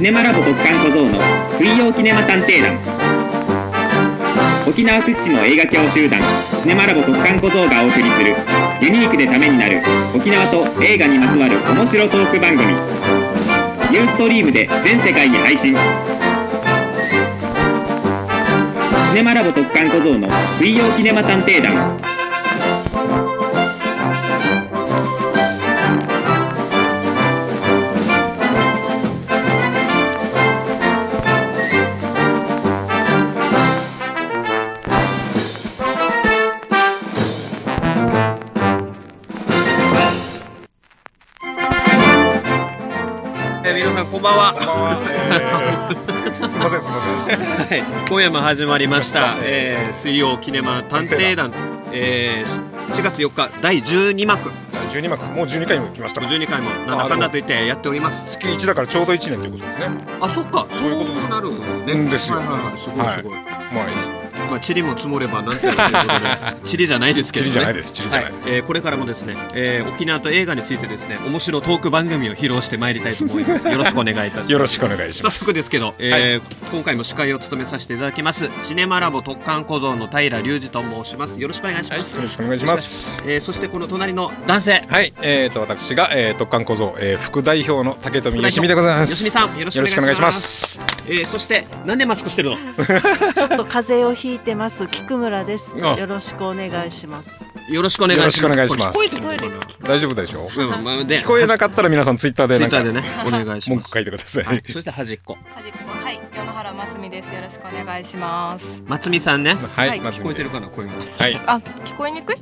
シネマラボ特寒小僧の水曜キネマ探偵団沖縄屈指の映画教集団シネマラボ特艦小僧がお送りするユニークでためになる沖縄と映画にまつわる面白トーク番組ユーストリームで全世界に配信シネマラボ特艦小僧の水曜キネマ探偵団はい、今夜も始まりました、えー、水曜キネマ探偵団、えー、4月4日第12幕12幕もう12回も来ました12回もなんだかんだと言ってやっております月1だからちょうど1年ということですねあそっかそういうこなるねですよ、はいはいはい、すごいすごい、はい、まあまあ、チリも積もればなんとかということでチリ じゃないですけど、ね、チリじゃないですチリじゃないです、はい、えー、これからもですね、えー、沖縄と映画についてですね面白トーク番組を披露してまいりたいと思います よろしくお願いいたしますよろしくお願いします早速ですけど、えー、はい、今回も司会を務めさせていただきますシネマラボ特艦小僧の平隆二と申しますよろしくお願いします、はい、よろしくお願いしますえー、そしてこの隣の男性はいえーと私が、えー、特艦小僧、えー、副代表の竹富よしみでございますよしさんよろしくお願いしますえー、そしてなんでマスクしてるの ちょっと風邪をひいてます菊村ですよろしくお願いしますよろしくお願いします大丈夫でしょう、うんまあ、聞こえなかったら皆さんツイッターでツイッターでね お願いします文句書いてください、はい、そして端っこ端っこはい世野原つみですよろしくお願いしますまつみさんねはい、はい、聞こえてるかな声がはいあ聞こえにくい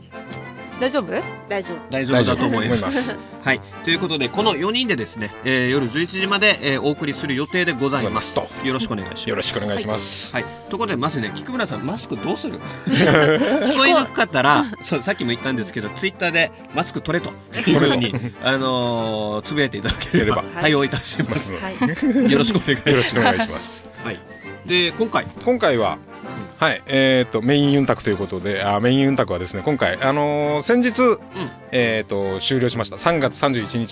大丈夫大丈夫大丈夫だと思います はいということでこの4人でですね、えー、夜11時まで、えー、お送りする予定でございますとよろしくお願いしますよろしくお願いします、はい、はい、ということでまずね菊村さんマスクどうする 聞こえにくかったらそうさっきも言ったんですけどツイッターでマスク取れとこのようにあのー、つぶやいていただければ対応いたします、はい、よろしくお願いしますはいで今回今回ははい、えっ、ー、とメインユンタクということで、あメインユンタクはですね、今回あのー、先日、うん、えっ、と終了しました。3月31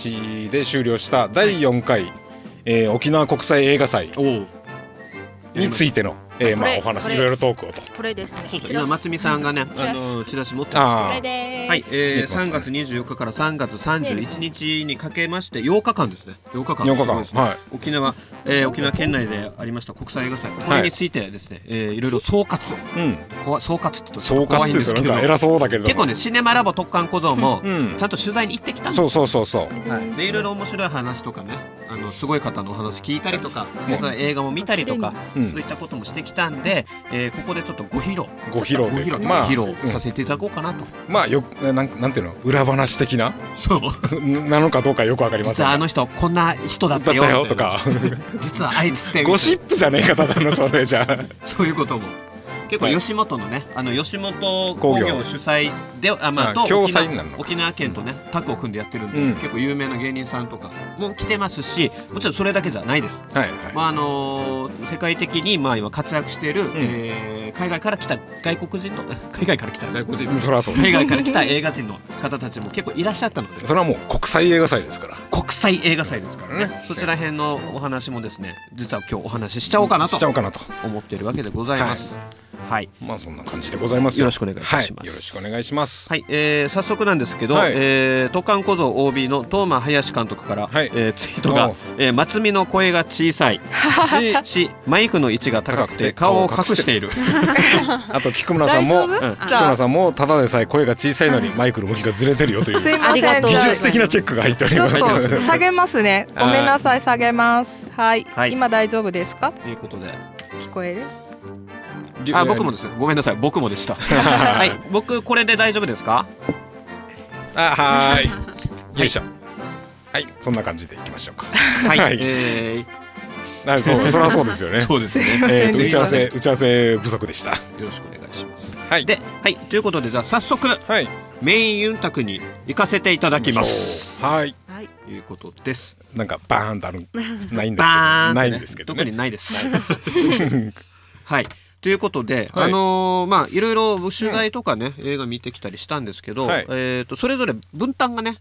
日で終了した第4回、はい、えー、沖縄国際映画祭についてのえー、まあお話いろいろトークをと。これですね。今松見さんがね、あのチラシ持ってます。これはい、えー、3月24日から3月31日にかけまして8日間ですね。8日間。8日間。はい。沖縄、えー、沖縄県内でありました国際映画祭これについてですね、はいえいろいろ総括。うん。こわ総括ってと怖いんですけど。偉そうだけど。結構ねシネマラボ特艦小僧もうん、ちゃんと取材に行ってきたんです。そうそうそうそう。はい。でいろいろ面白い話とかね。あのすごい方のお話聞いたりとか、映画も見たりとか、そういったこともしてきたんで、えー、ここでちょっとご披露、ご披露まあ、披露させていただこうかなと。まあよなんなんていうの裏話的な、そう なのかどうかよくわかりません。あの人こんな人だったよとか、実はあいつってゴシップじゃねえ方だなそれじゃ。そういうことも。結構吉本のね、あの吉本工業主催であ、まあ、と沖縄県とねタッグを組んでやってるんで、結構有名な芸人さんとかも来てますしもちろんそれだけじゃないです、はいまああの世界的にまあ今活躍している、うえ海外から来た外国人の 海外から来た外国人そはそう海外から来た 映画人の方たちも結構いらっしゃったのでそれはもう国際映画祭ですから国際映画祭ですからね、そちら辺のお話もですね実は今日お話ししちゃおうかなと思っているわけでございます。はいはい、まあそんな感じでございますよ。よろしくお願いします。はい、よろしくお願いします。はい、えー、早速なんですけど、はい、えー、都館小僧 OB のトーマ林監督から、はい、えー、ツイートが、えー、松見の声が小さいし、しマイクの位置が高くて顔を隠している。あと菊村さんも、菊村さんもただでさえ声が小さいのにマイクの向きがずれてるよという。すいません。技術的なチェックが入っております。下げますね。ごめんなさい、下げます。はい、はい、今大丈夫ですか？ということで聞こえる。あ僕もですごめんなさい僕もでしたはい僕これで大丈夫ですかあはいよいしょはい、そんな感じでいきましょうかはい、はい、えー、あそうそれはそうですよね そうですね、えー、打ち合わせ打ち合わせ不足でしたよろしくお願いしますはいではいということでじゃあ早速はいメインユンタクに行かせていただきます。はい。ということです。なんかバーンとあるないんですけど、ないんですけど、ね、特にないです。はい。ということで、はい、あのー、まあいろいろ取材とかね、うん、映画見てきたりしたんですけど、はい、えっ、ー、とそれぞれ分担がね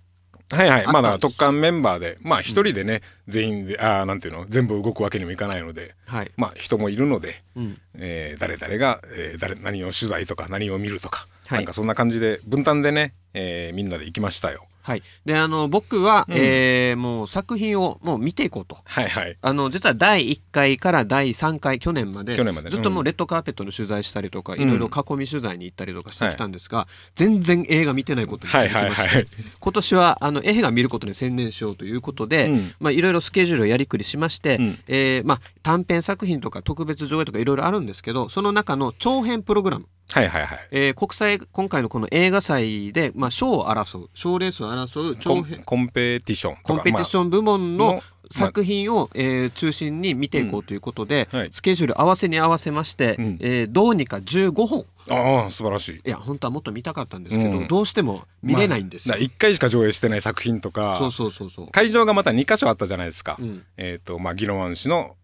はいはい、まだ特艦メンバーで、まあ一人でね、うん、全員で、ああ、なんていうの、全部動くわけにもいかないので、はい、まあ人もいるので、うん、えー、誰々が、えー、誰、何を取材とか、何を見るとか、はい、なんかそんな感じで、分担でね、えー、みんなで行きましたよ。はい、であの僕は、うん、えー、もう作品をもう見ていこうと、はいはい、あの実は第1回から第3回去年まで、ずっともうレッドカーペットの取材したりとか、うん、いろいろ囲み取材に行ったりとかしてきたんですが、全然映画見てないことに気付きまして、はいはいはい、今年はあの映画見ることに専念しようということで、うん、まあ、いろいろスケジュールをやりくりしまして、うん、えー、まあ、短編作品とか特別上映とかいろいろあるんですけどその中の長編プログラムはいはいはい。えー、国際今回のこの映画祭でまあ賞を争う賞レースを争う長編コンペティションコンペティション部門の、作品を、えー、中心に見ていこうということで、うんはい、スケジュール合わせに合わせまして、うん、えー、どうにか15本ああ素晴らしいいや本当はもっと見たかったんですけど、うん、どうしても見れないんですまあ、1回しか上映してない作品とかそうそうそうそう会場がまた2か所あったじゃないですか、うん、えっ、ー、とまあ宜野湾市の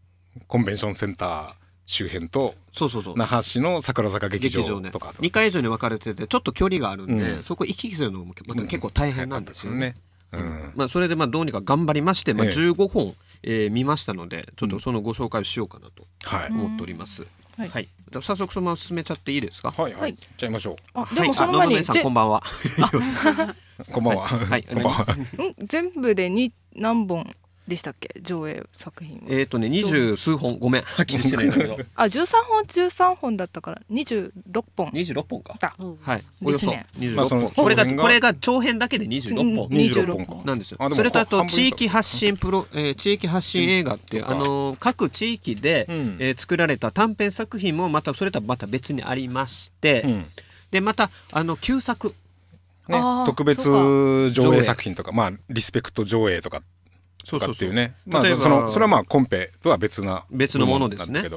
コンベンションセンター周辺とそそそううう那覇市の桜坂劇場とか2回以上に分かれててちょっと距離があるんで、そこ行き来するのもまた結構大変なんですよね。まあ、それでまあどうにか頑張りまして、まあ、15本、ええ見ましたのでちょっとそのご紹介をしようかなと思っております。はい、はい、早速そのまま進めちゃっていいですか。はい、はい、じゃいましょう。あ、でもその前に、さんこんばんは。こんばんは。はい、全部でに何本でしたっけ上映作品えっ、ー、とね二十数本ごめんはっきりしてないんだけどあ十三本十三本だったから二十六本二十六本かはいおよそ二十六本、これがこれが長編だけで二十六本二十六本なんですよそれとあと地域発信プロ、えー、地域発信映画っていう、うん、あのー、各地域で、うん、えー、作られた短編作品もまたそれとはまた別にありまして、うん、でまたあの旧作ね、特別上映作品とかまあリスペクト上映とかとかっていうねまあそのそれはまあコンペとは別な別のものですね、うん、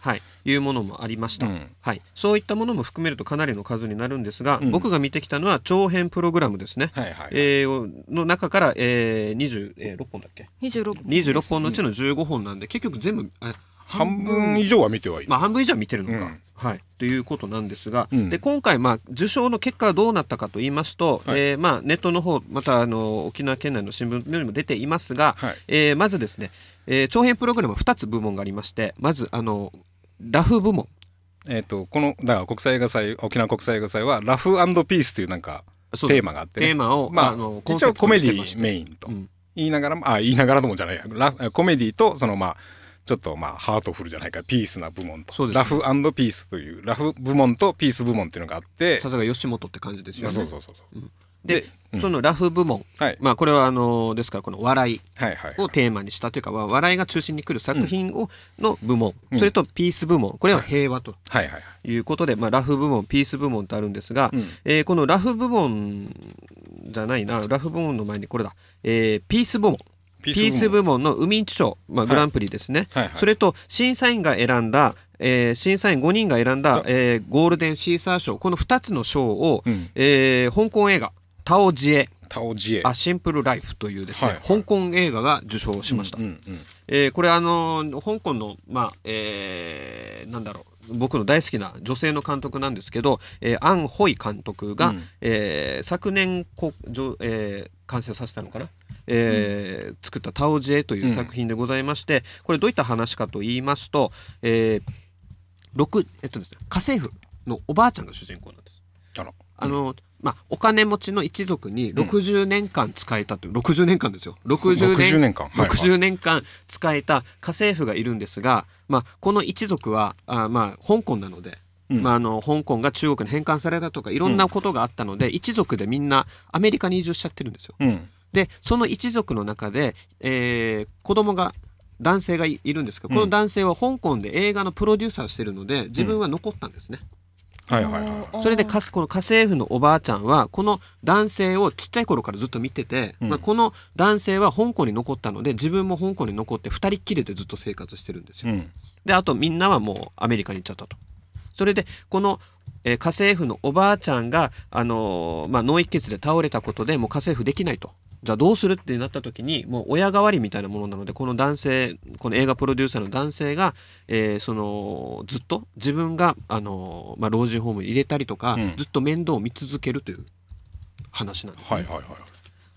はいいうものもありました、うん、はいそういったものも含めるとかなりの数になるんですが、うん、僕が見てきたのは長編プログラムですね、はいはい、えー、の中から、えー、26本だっけ26本 ,26 本のうちの15本なんで結局全部あ半分以上は見てはいる。まあ、半分以上は見てるのか。うんはい、ということなんですが、うん、で今回、まあ、受賞の結果はどうなったかと言いますと、はい、えー、まあ、ネットの方またあの沖縄県内の新聞よりも出ていますが、はい、えー、まずですね、えー、長編プログラム2つ部門がありましてまずあのラフ部門。えーと、このだから国際映画祭沖縄国際映画祭はラフピースというなんかテーマがあって、ね、テーマを、まあ、あのコンセプトコメディメインと、うん、言いながらあ言いながらともじゃないやラコメディとそのまあちょっとまあハートフルじゃないかピースな部門と、ね、ラフピースというラフ部門とピース部門っていうのがあってさすが吉本って感じですよね。そそうそうそう、うんで、うん、そのラフ部門、はい、まあこれはあのですからこの笑いをテーマにしたというか、笑いが中心に来る作品を、の部門、うん、それとピース部門これは平和ということで、まあ、ラフ部門ピース部門とあるんですが、うん、えー、このラフ部門じゃないなラフ部門の前にこれだ、えー、ピース部門ピース部門の海ミン賞、まあ、グランプリですね、はいはいはい、それと審査員が選んだ、えー、審査員5人が選んだ、えー、ゴールデンシーサー賞この2つの賞を、うん、えー、香港映画「タオジエ」タオジエあシンプルライフというですね、はいはい、香港映画が受賞しました、うんうんうん、えー、これあの香港のまあ、えー、なんだろう僕の大好きな女性の監督なんですけど、えー、アン・ホイ監督が、うん、えー、昨年こ、えー、完成させたのかなえー、作った「タオジェ」という作品でございまして、これどういった話かと言いますと、えーえっとですね、家政婦のおばあちゃんが主人公なんです。あの、まあ、お金持ちの一族に60年間使えたという、うん、60年間ですよ60年 ,60 年間、はい、年間使えた家政婦がいるんですが、まあ、この一族はあ、まあ、香港なので、うん、まあ、あの香港が中国に返還されたとかいろんなことがあったので、うん、一族でみんなアメリカに移住しちゃってるんですよ。うんでその一族の中で、えー、子供が男性がいるんですけど、うん、この男性は香港で映画のプロデューサーをしてるので自分は残ったんですね。うん、はいはいはい、それでかこの家政婦のおばあちゃんはこの男性をちっちゃい頃からずっと見てて、うん、まあ、この男性は香港に残ったので自分も香港に残って2人っきりでずっと生活してるんですよ。であとみんなはもうアメリカに行っちゃったと。それでこの、えー、家政婦のおばあちゃんが、あのー、まあ、脳一血で倒れたことでもう家政婦できないと。じゃあどうするってなった時にもう親代わりみたいなものなのでこの男性この映画プロデューサーの男性が、えー、そのずっと自分が、あのまあ、老人ホームに入れたりとか、うん、ずっと面倒を見続けるという話なんです、ね、はいはいはい、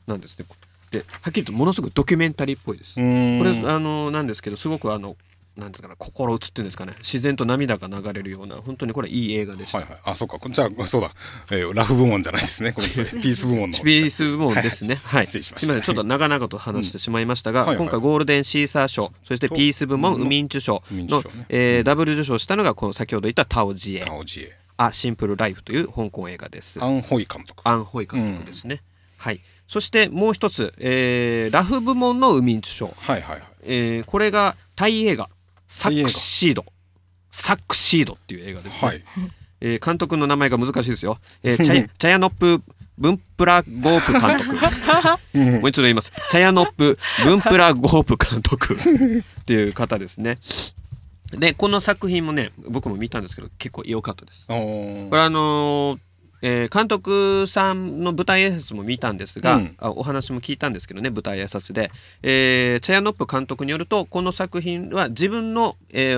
なんですね。ではっきりとものすごくドキュメンタリーっぽいです。これあのなんですけどすごくあのなんですかね心打っていうんですかね自然と涙が流れるような本当にこれいい映画でした、はいはい、あそうかじゃあそうだ、えー、ラフ部門じゃないですねピース部門の、ピース部門ですねはい、はい、失礼しましたちょっと長々と話してしまいましたが、うんはいはい、今回ゴールデンシーサー賞そしてピース部門ウミンチュ賞の、ね、えーダブル受賞したのがこの先ほど言ったタオジエ「タオジエあシンプルライフ」という香港映画ですアン・ホイ監督アン・ホイ監督ですね、うん、はいそしてもう一つ、えー、ラフ部門のウミンチュ賞、はいはいはいえー、これがタイ映画サックシードサックシードっていう映画ですね、はい、えー、監督の名前が難しいですよ、えー、チャチャヤノップ・ブンプラ・ゴープ監督 もう一度言いますチャヤノップ・ブンプラ・ゴープ監督 っていう方ですねでこの作品もね僕も見たんですけど結構良かったですこれあのーえー、監督さんの舞台挨拶も見たんですが、うん、お話も聞いたんですけどね舞台挨拶で、えー、チェアノップ監督によるとこの作品は自分の、えー、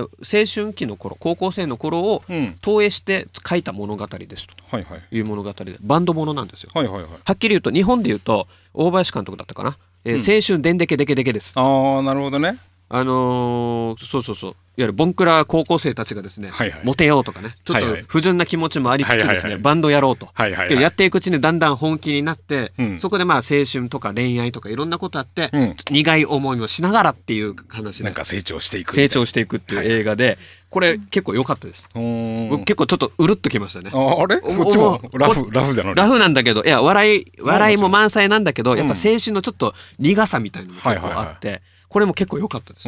青春期の頃高校生の頃を投影して書いた物語ですという物語で、バンドものなんですよ、はいはいはっきり言うと日本で言うと大林監督だったかな、えー、うん、青春でんでけでけでけですああなるほどねあのー、そうそうそういわゆるボンクラ高校生たちがですね、はいはい、モテようとかねちょっと不純な気持ちもありつつですね、はいはいはい、バンドやろうと、はいはいはい、やっていくうちにだんだん本気になって、うん、そこでまあ青春とか恋愛とかいろんなことあって、うん、苦い思いをしながらっていう話でなんか成長していく成長していくっていう映画で、はい、これ結構良かったです。結構ちょっとうるっときましたね。あれこっちもラフラフだな。ラフなんだけどいや笑い笑いも満載なんだけど、やっぱ青春のちょっと苦さみたいなのも結構あって、はいはいはい、これも結構良かったで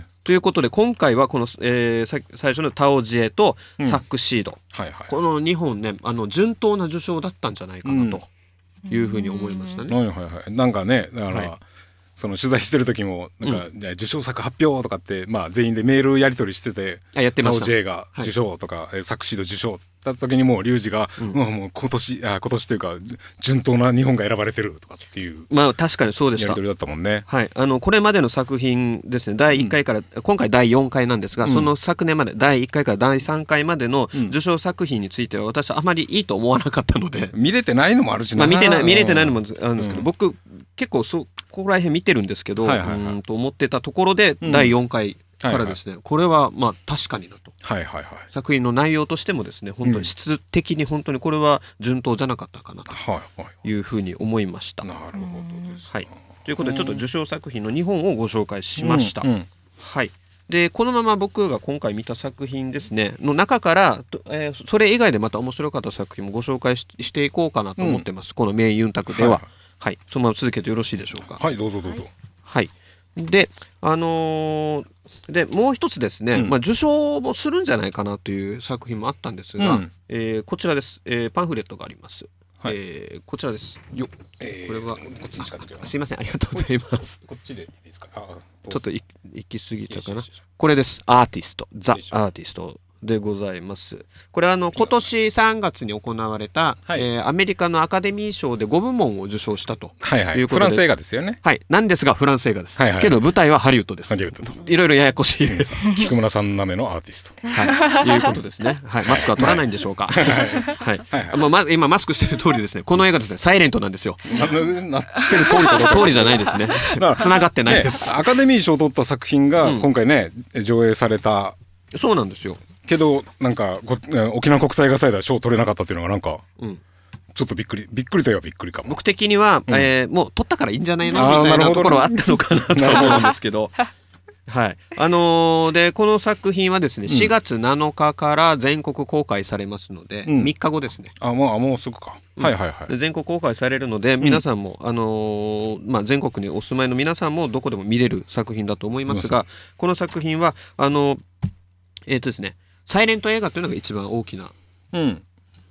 す。ということで今回はこの、えー、最初の「タオジエ」と「サックシード」はいはい、この2本ねあの順当な受賞だったんじゃないかなというふうに思いましたね。はいはいはい、なんかねだから、はいその取材してる時もなんか、うん、じゃ受賞作発表とかって、まあ、全員でメールやり取りしてて「あやってました J が受賞」とか、はい、作詞度受賞だった時にもうリュウジが、うん、もう今年あ今年というか順当な日本が選ばれてるとかっていうまあ確かにそうでしたやり取りだったもんね、はい、あのこれまでの作品ですね第1回から、うん、今回第4回なんですが、うん、その昨年まで第1回から第3回までの受賞作品については私はあまりいいと思わなかったので、見れてないのもあるしな、まあ、見てない見れてないのもあるんですけど、僕結構そうこら辺見てるんですけど、はいはいはい、うんと思ってたところで、第4回からですね、はいはい、これはまあ確かになと、はいはいはい、作品の内容としてもですね本当に質的に本当にこれは順当じゃなかったかなというふうに思いました。はいはい、なるほどです、はい、ということでちょっと受賞作品の2本をご紹介しました。うんうん、はいでこのまま僕が今回見た作品ですねの中から、えー、それ以外でまた面白かった作品もご紹介していこうかなと思ってます、うん、この「ンユンタク」では。はいはい、そのまま続けてよろしいでしょうか。はい、どうぞどうぞ。はい。で、あのー、でもう一つですね、うん、まあ、受賞もするんじゃないかなという作品もあったんですが、うん、えー、こちらです、えー、パンフレットがあります。はい、えー、こちらです。よ、えー、これはこっちに近づけすいません、ありがとうございます。こっちでいいですか。ちょっと行き過ぎたかな。これです。アーティスト、ザアーティストでございます。これあの今年3月に行われた、はい、えー、アメリカのアカデミー賞で5部門を受賞したということで、はいはい、フランス映画ですよね。はい、なんですがフランス映画です。はいはい、けど舞台はハリウッドです。いろいろややこしいです。菊村さんなめのアーティスト。はい、いうことですね。はい、マスクは取らないんでしょうか。はい、はい、はい、今マスクしてる通りですね。この映画ですね、サイレントなんですよ。な、な、してる通り通りじゃないですね。繋がってないです、ね。アカデミー賞を取った作品が今回ね、うん、上映された。そうなんですよ。けどなんか沖縄国際映画祭では賞取れなかったっていうのがなんか、うん、ちょっとびっくりびっくりといえばびっくりかも僕的には、うん、えー、もう取ったからいいんじゃないのみたいなところはあったのかなと思うんですけど はい。あのー、で、この作品はですね、4月7日から全国公開されますので、うん、3日後ですね。あ、もう、もうすぐか。うん、はいはいはい。全国公開されるので、皆さんも、あのー、まあ、全国にお住まいの皆さんもどこでも見れる作品だと思いますが、この作品は、あのー、えっ、とですね、サイレント映画というのが一番大きな、うん、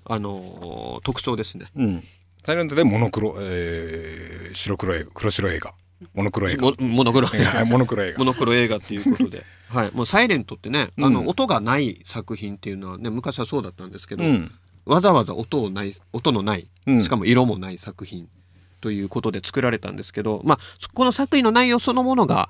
あのー、特徴ですね、うん、サイレントでモノクロ、えー、白黒映画黒白映画モノクロ映画モノクロ映画モノクロ映画モノクロ映画っていうことで はいもうサイレントってねあの、音がない作品っていうのはね昔はそうだったんですけど、わざわざ音をない音のないしかも色もない作品ということで作られたんですけど、まあ、この作品の内容そのものが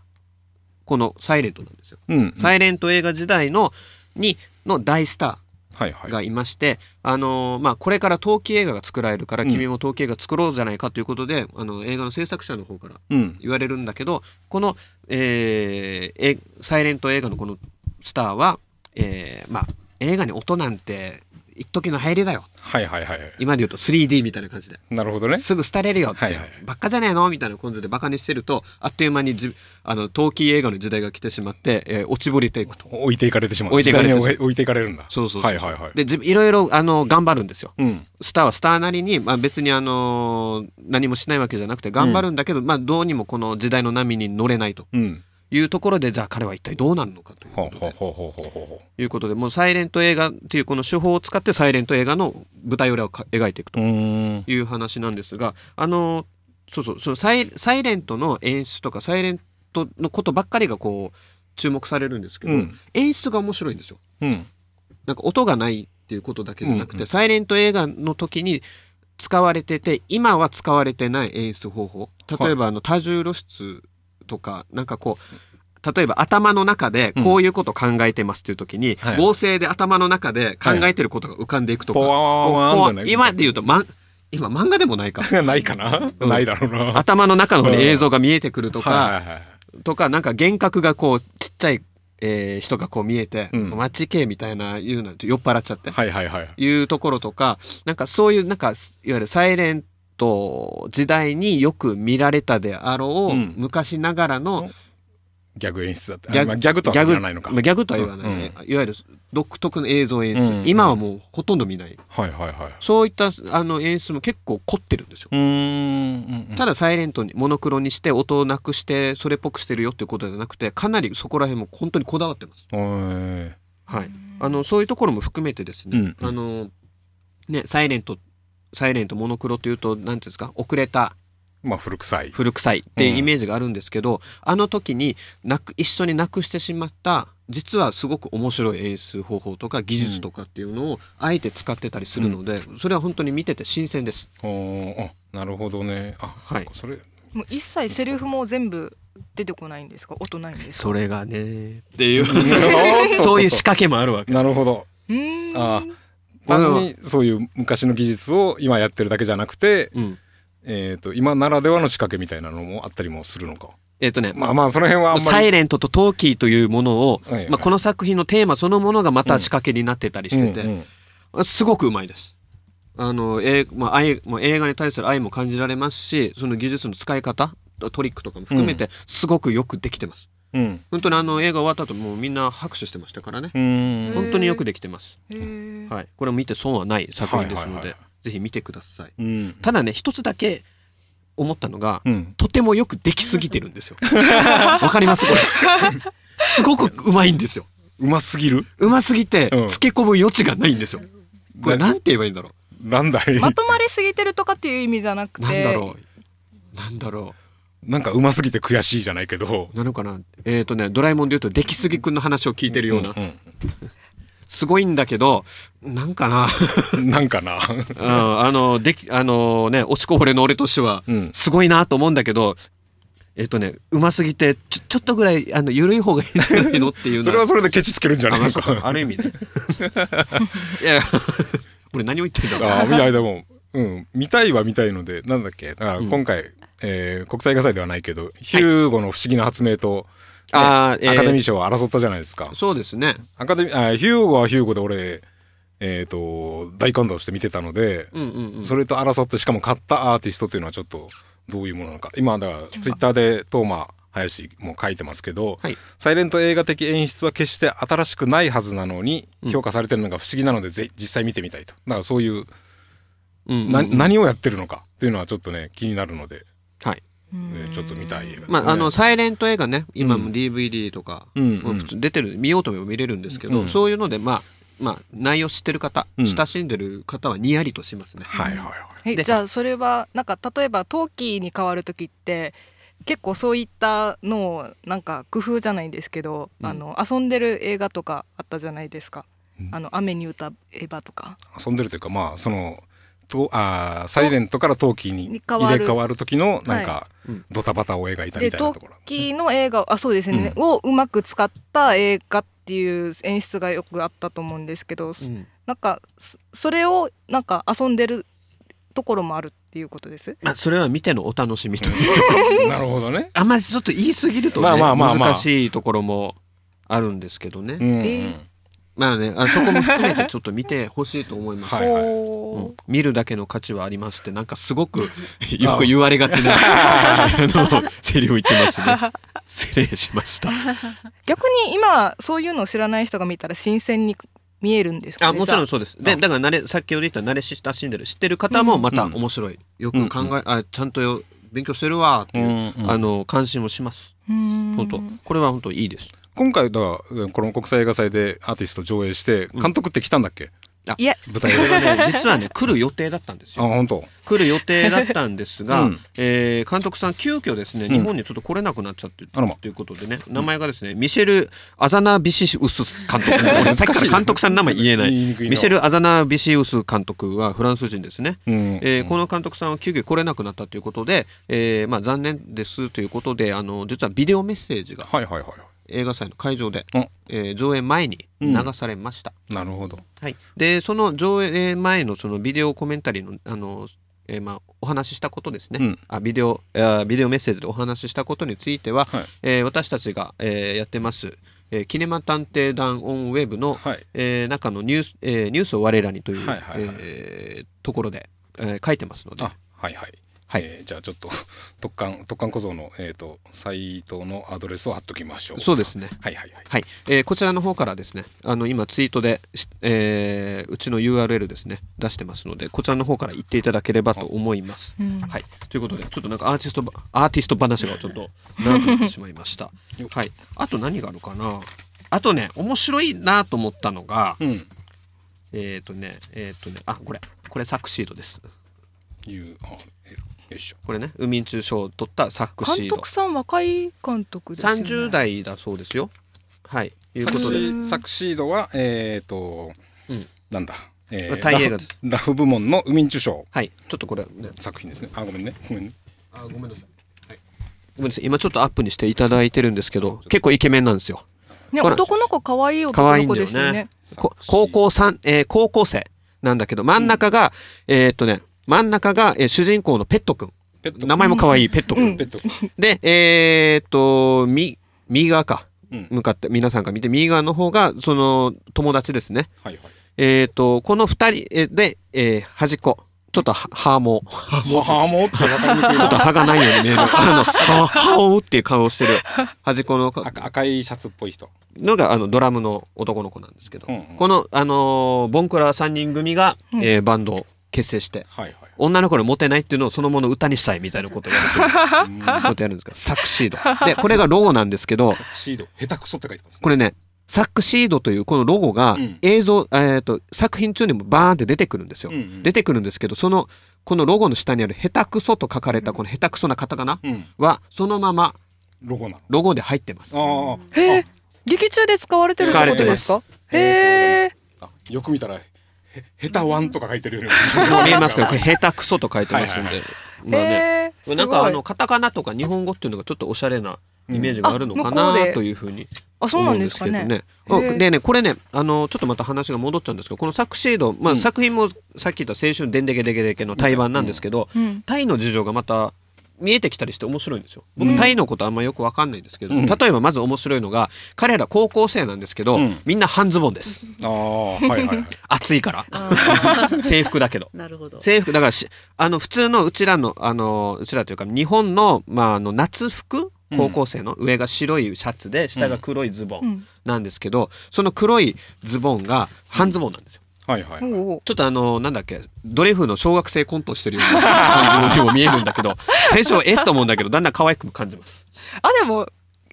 この「サイレントなんですよ。うん、サイレント映画時代のにの大スターがいまして、はいはい、あのまあ、これから陶器映画が作られるから君も陶器映画作ろうじゃないかということで、うん、あの映画の制作者の方から言われるんだけど、うん、この、えー、サイレント映画のこのスターは、えーまあ、映画に音なんて一時の流行りだよ、はいはいはい、今で言うと 3D みたいな感じでなるほどねすぐ廃れるよって、はいはい、ばっかじゃねえのみたいな感じでバカにしてるとあっという間にじあの陶器映画の時代が来てしまって、えー、落ちぼりていくと置いていかれてしまう置いていかれて置いていかれるんだそうそうはいはいはいでいろいろあの頑張るんですよ、うん、スターはスターなりに、まあ、別にあの何もしないわけじゃなくて頑張るんだけど、うん、まあどうにもこの時代の波に乗れないと、うんいうところでじゃあ彼は一体どうなるのかということでもうサイレント映画っていうこの手法を使ってサイレント映画の舞台裏を描いていくという話なんですがあのそうそうそのサイサイレントの演出とかサイレントのことばっかりがこう注目されるんですけど、うん、演出が面白いんですよ。うん、なんか音がないっていうことだけじゃなくて、うんうん、サイレント映画の時に使われてて今は使われてない演出方法例えばあの多重露出とかなんかこう例えば頭の中でこういうこと考えてますっていう時に、うんはい、合成で頭の中で考えてることが浮かんでいくとか、はい、今で言うと、ま、今漫画でもないかないかな、うん、ないだろうな頭の中の方に映像が見えてくるとか、はいはいはい、とかなんか幻覚がこうちっちゃいえー、人がこう見えて、待ちマ系みたいないうて酔っ払っちゃって、はいはいはい、いうところとかなんかそういうなんかいわゆるサイレンと時代によく見られたであろう、うん、昔ながらのギャグ演出だったギャ,、まあ、ギャグとは言わないのかギャグとは言わない、ねうん、いわゆる独特の映像演出、うんうん、今はもうほとんど見ない,、はいはいはい、そういったあの演出も結構凝ってるんですよ、うんうん、ただサイレントにモノクロにして音をなくしてそれっぽくしてるよっていうことじゃなくてかなりそこら辺も本当にこだわってます、はい、あのそういうところも含めてですね、うんうん、あのねサイレントサイレントモノクロというと何ていうんですか遅れたまあ、古臭い古臭いっていうイメージがあるんですけど、うん、あの時になく一緒になくしてしまった実はすごく面白い演出方法とか技術とかっていうのをあえて使ってたりするので、うん、それは本当に見てて新鮮です。うん、あなるほどねあ、はい、それもう一切セリフも全部出てこないんですか音ないんですそれがねっていう そういう仕掛けもあるわけなるほどうんあ単にそういう昔の技術を今やってるだけじゃなくて、うん、えー、と今ならではの仕掛けみたいなのもあったりもするのか。えっ、ー、とね、まあまあその辺はサイレントとトーキーというものを、はいはい、まあ、この作品のテーマそのものがまた仕掛けになってたりしてて、うんうん、すごくうまいです。あの、えまあ、愛も映画に対する愛も感じられますしその技術の使い方トリックとかも含めてすごくよくできてます。本当にあの映画終わった後もうみんな拍手してましたからね本当によくできてます、はい、これ見て損はない作品ですので、ぜひ見てください、うん、ただね一つだけ思ったのが、うん、とてもよくできすぎてるんですよわかりますこれ すごくうまいんですようますぎるうますぎて、うつけ込む余地がないんですよこれなんて言えばいいんだろうなんだいまとまりすぎてるとかっていう意味じゃなくてなんだろうなんだろうなんかうますぎて悔しいじゃないけどなのかなえっ、ー、とねドラえもんでいうと出来すぎくんの話を聞いてるような、うんうん、すごいんだけどなんかな なんかなあのできあのね落ちこぼれの俺としては、すごいなと思うんだけどえっ、ー、とねうますぎてちょちょっとぐらいあの緩い方がいいんじゃないのっていうそれはそれでケチつけるんじゃないのかある意味ね いや俺何を言ってんだろうあみたいもう、うん見たいは見たいのでなんだっけ今回、うんえー、国際映画祭ではないけど、ヒューゴの不思議な発明と、ね、あえー、アカデミー賞を争ったじゃないですか。そうですね。アカデミー、あヒューゴはヒューゴで俺、えーと、大感動して見てたので、うんうんうん、それと争ってしかも買ったアーティストというのはちょっとどういうものなのか今だからツイッターでトーマ林も書いてますけど、はい、サイレント映画的演出は決して新しくないはずなのに評価されてるのが不思議なので、うん、実際見てみたいとだからそういううんうんうん、何をやってるのかというのはちょっとね気になるのでちょっと見たい映画、ね、まあ、あのサイレント映画ね今も DVD とか、うん普通出てる見ようとも見れるんですけど、うん、そういうのでまあまあ、内容知ってる方、うん、親しんでる方はにやりとしますね。はいはいはい、じゃあそれはなんか例えば陶器に変わる時って結構そういったのをなんか工夫じゃないんですけど、うん、あの遊んでる映画とかあったじゃないですか。うん、あの雨に歌えばとか遊んでるというかまあそのとあサイレントからトーキーに入れ替わる時のなんかドタバタを描いたみたいなところ、でトーキーの映画あそうですね、うん、をうまく使った映画っていう演出がよくあったと思うんですけど、うん、なんかそれをなんか遊んでるところもあるっていうことです。あ、それは見てのお楽しみという。なるほどね。あんまりちょっと言い過ぎると、まあまあまあ、難しいところもあるんですけどね。うん、えーまあね、あそこも含めてちょっと見てほしいと思いますはい、はいうん、見るだけの価値はありますってなんかすごくよく言われがちな のセリフ言ってますね。失礼しました。逆に今そういうのを知らない人が見たら新鮮に見えるんですか、ね、あもちろんそうです。でだから慣れ先ほど言った慣れ親しんでる知ってる方もまた面白い、よく考え、うんうん、あちゃんと勉強してるわっていう、うんうん、あの関心もします。本当これは本当いいです。今回だこの国際映画祭でアーティスト上映して監督って来たんだっけ、いや舞台がね 実はね来る予定だったんですよ。あ本当来る予定だったんですが、うん、えー、監督さん急遽ですね日本にちょっと来れなくなっちゃってる、ということでね名前がですねミシェル・アザナビシウス監督さっきから監督さんの名前言えないミシェル・アザナビシウス監督はフランス人ですね、うん、えー、この監督さんは急遽来れなくなったということで、えーまあ、残念ですということであの実はビデオメッセージが。はいはいはい映画祭の会場で、えー、上映前に流されました、うん、なるほど、はい、でその上映前のそのビデオコメンタリーのあの、えー、まあ、お話ししたことですね、うん、あビデオあビデオメッセージでお話ししたことについては、はい、えー、私たちが、えやってますえー、キネマ探偵団オンウェブの、はい、えー、中のニュース、えー、ニュースを我らにという、はえところで、えー、書いてますので、はいはい、はい、えー、じゃあちょっと 特艦特艦小僧の、えーと、とサイトのアドレスを貼っときましょうそうですねはいはいはい、はい、えー、こちらの方からですねあの今ツイートで、えー、うちの URL ですね出してますのでこちらの方から言っていただければと思います、うん、はい、ということでちょっとなんかアーティストアーティスト話がちょっと長くなってしまいましたはいあと何があるかなあとね面白いなと思ったのが、うん、えっ、ー、とねえっ、ー、とねあこれこれサクシードです URL これね海ミン賞を取った作詞監督さん若い監督ですよね30代だそうですよはいいうことで作ードはえっ、ー、と、うん、なんだえー、タイ映画ラフ部門のウミンチュ賞はいちょっとこれ、ね、作品ですねあごめんねごめんねあごめんなさい、はい、ごめんなさい今ちょっとアップにしていただいてるんですけど結構イケメンなんですよね、男の子可愛い男の子ですよね。いいよね高校三、えー、高校生なんだけど、真ん中が、うん、えー、っとね、真ん中が、えー、主人公のペット君。名前も可愛いペットくん。で、えー、っと、み、右側か。向かって、皆さんが見て、右側の方が、その、友達ですね。はいはい、えっと、この二人で、えー、端っこ。ちょっとハーモー。ハーモーってちょっと歯がないように見える。あの、っていう顔してる。端っこの赤いシャツっぽい人。のが、あの、ドラムの男の子なんですけど。この、あのボンクラ3人組が、えバンド結成して、はいはい、女の子にモテないっていうのをそのもの歌にしたいみたいなことをやる ことやるんですかサクシードでこれがロゴなんですけどサクシード下手くそって書いてます、ね、これねサクシードというこのロゴが映像、うん、えーと、作品中にもバーンって出てくるんですよ、うんうん、出てくるんですけどそのこのロゴの下にある「下手くそ」と書かれたこの「下手くそ」なカタカはそのままロゴなロゴで入ってますへえ劇中で使われてるってことですかへえよく見たらへたワンとか書いてるように見えますけど、下手くそと書いてますんで。まあね、なんかあのカタカナとか日本語っていうのがちょっとおしゃれなイメージがあるのかなというふうにあそうなんですけどね。でねこれねあのちょっとまた話が戻っちゃうんですけどこの「サクシード」まあ、作品もさっき言った「青春でんでけでけでけ」の対バなんですけど、タイの事情がまた見えてきたりして面白いんですよ僕、うん、タイのことあんまよくわかんないんですけど、うん、例えばまず面白いのが彼ら高校生なんですけど、うん、みんな半ズボンですあ、はいはいはい、暑いから 制服だけどなるほど制服だからしあの普通のうちらのあのうちらというか日本の,、まあ、あの夏服高校生の上が白いシャツで下が黒いズボンなんですけど、その黒いズボンが半ズボンなんですよ。はいはい、はい、ちょっとあのなんだっけドレフの小学生コントしてるような感じにも見えるんだけど 最初えっと思うんだけどだんだん可愛く感じますあでも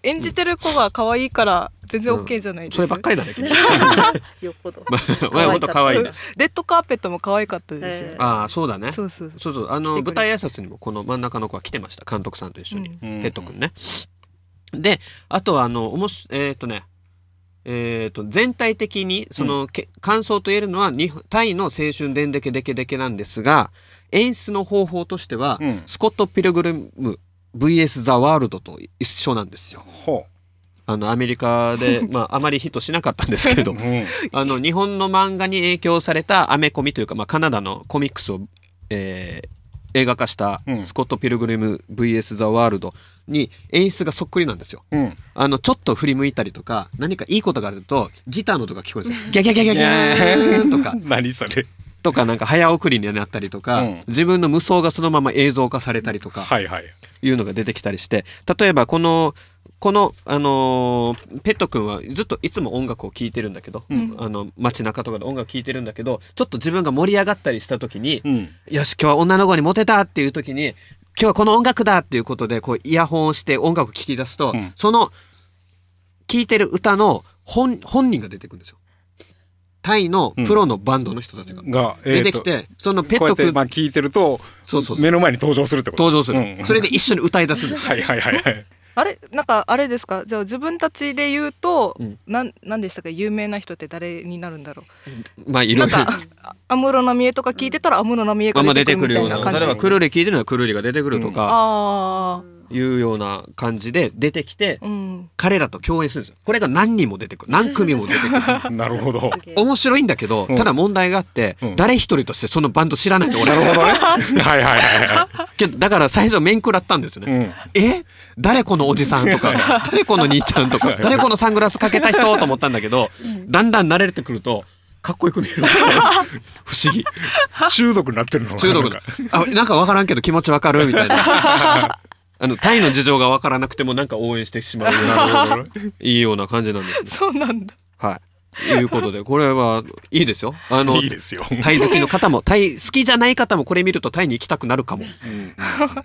演じてる子が可愛いから全然 OK じゃない、うん、そればっかりだね よっぽどまあ本当可愛いですレッドカーペットも可愛かったですよ、えー、ああそうだねそうそうそうあの舞台挨拶にもこの真ん中の子は来てました監督さんと一緒に、うん、ペットくんね、であとはあのおもしえっ、ー、とねえーと、全体的にその、うん、感想と言えるのはタイの青春でんでけでけでけなんですが演出の方法としては、うん、スコット・ピルグルム VS ザ・ワールドと一緒なんですよ。あのアメリカで、まあ、あまりヒットしなかったんですけれど、うん、あの日本の漫画に影響されたアメコミというか、まあ、カナダのコミックスを、えー、映画化したスコット・ピルグルム VS ザ・ワールド、に演出がそっくりなんですよ、うん、あのちょっと振り向いたりとか何かいいことがあるとギターの音が聞こえるんですよギャギャギャギャギャとか 何それとかなんか早送りになったりとか、うん、自分の無双がそのまま映像化されたりとかいうのが出てきたりして例えばこのこの、あのー、ペット君はずっといつも音楽を聴いてるんだけど、うん、あの街中とかで音楽聴いてるんだけどちょっと自分が盛り上がったりした時に、うん、よし今日は女の子にモテたっていう時に今日はこの音楽だっていうことで、こう、イヤホンをして音楽を聴き出すと、うん、その、聴いてる歌の本、本人が出てくるんですよ。タイのプロのバンドの人たちが,、出てきて、うんえー、そのペットくんまあ聞いてるとそうそう目の前に登場するってこと登場する、うん、それで一緒に歌い出すんですはいはいはい、はいあれなんかあれですかじゃあ自分たちで言うと、うん、なんなんでしたか有名な人って誰になるんだろうまあいろいろ安室奈美恵とか聞いてたら安室奈美恵が出てくるみたな感じ、ま出てくるような例えばくるり聞いてるのはくるりが出てくるとか、うん、ああいうような感じで出てきて、うん、彼らと共演するんですよこれが何人も出てくる何組も出てくる なるほど面白いんだけど、うん、ただ問題があって、うん、誰一人としてそのバンド知らないで俺なるほどねはいはいはい、はい、けどだから最初面食らったんですよね、うん、え誰このおじさんとか 誰この兄ちゃんとか誰このサングラスかけた人と思ったんだけど、だんだん慣れてくるとかっこよく見える 不思議中毒になってるの中毒あなんかわからんけど気持ちわかるみたいなあのタイの事情が分からなくてもなんか応援してしまうようないいような感じなんですね。そうなんだ。はい。いうことでこれはいいですよ。あのいいですよ。タイ好きの方もタイ好きじゃない方もこれ見るとタイに行きたくなるかも、うん、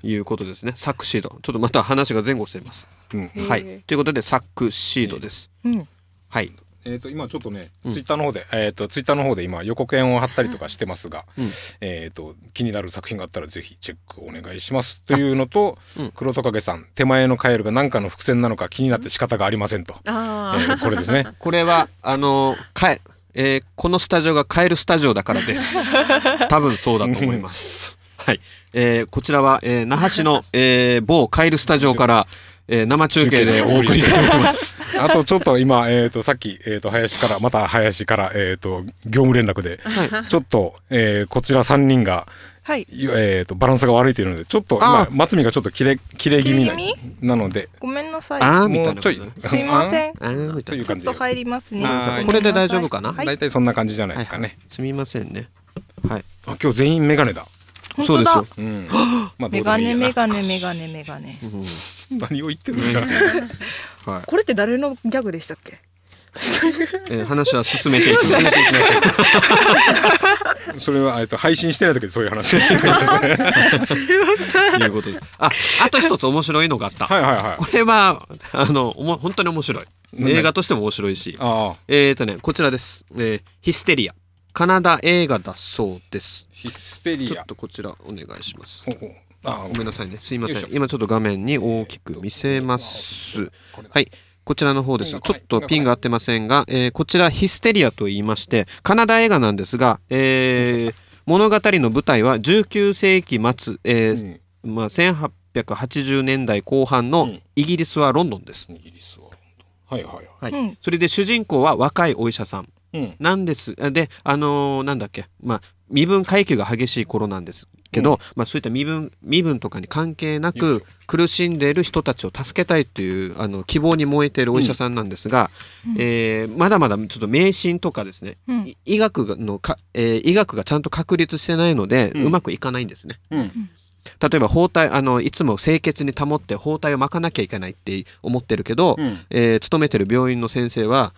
いうことですね。サクシード。ちょっとまた話が前後しています。うん、はい。ということでサクシードです。うん、はい。えっ、ー、と、今ちょっとね、うん、ツイッターの方で、えっ、ー、と、ツイッターの方で今予告編を貼ったりとかしてますが、うん、えっ、ー、と、気になる作品があったらぜひチェックお願いしますというのと、うん、黒トカゲさん、手前のカエルが何かの伏線なのか気になって仕方がありませんと。えー、これですね。これは、あの、かえ、えこのスタジオがカエルスタジオだからです。多分そうだと思います。はい。えこちらは、え那覇市の、え某カエルスタジオから、えー、生中継でお送りしております。あとちょっと今、えっ、ー、と、さっき、えっ、ー、と、林から、また林から、えっ、ー、と、業務連絡で、はい、ちょっと、えー、こちら3人が、はい、えっ、と、バランスが悪いというので、ちょっと、あま松見がちょっと切れ、切れ気味ななので。ごめんなさい。ああ、ちょいすいません。ああ、ちょっと入りますね。これで大丈夫かな、はい、大体そんな感じじゃないですかね。はい、すみませんね。はい。あ、今日全員メガネだ。そうですよ、うんまあ、メガネメガネメガネメガネ、何を言ってるんだ、これって誰のギャグでしたっけえー、話は進めていきまし それはえっと配信してない時でそういう話をしてないです あ、あと一つ面白いのがあった。はいはいはい。これはあのおも本当に面白い。映画としても面白いし。ああ。えっ、とねこちらです。えー、ヒステリア。カナダ映画だそうですヒステリアちょっとこちらお願いしますあごめんなさいねすいません今ちょっと画面に大きく見せますはいこちらの方です。ちょっとピンが合ってませんが、えー、こちらヒステリアと言いまして、カナダ映画なんですが、えー、物語の舞台は19世紀末、えーうん、まあ、1880年代後半のイギリスはロンドンです。うん、イギリスははいはいはい、はい、それで主人公は若いお医者さん、なんです。うん、で、あのー、なんだっけ、まあ、身分階級が激しい頃なんですけど、うん、まあ、そういった身分身分とかに関係なく苦しんでいる人たちを助けたいというあの希望に燃えているお医者さんなんですが、うん、えー、まだまだちょっと迷信とかですね、うん、医学のか、えー、医学がちゃんと確立してないので、うまくいかないんですね。例えば包帯あのいつも清潔に保って包帯を巻かなきゃいけないって思ってるけど、え勤めてる病院の先生は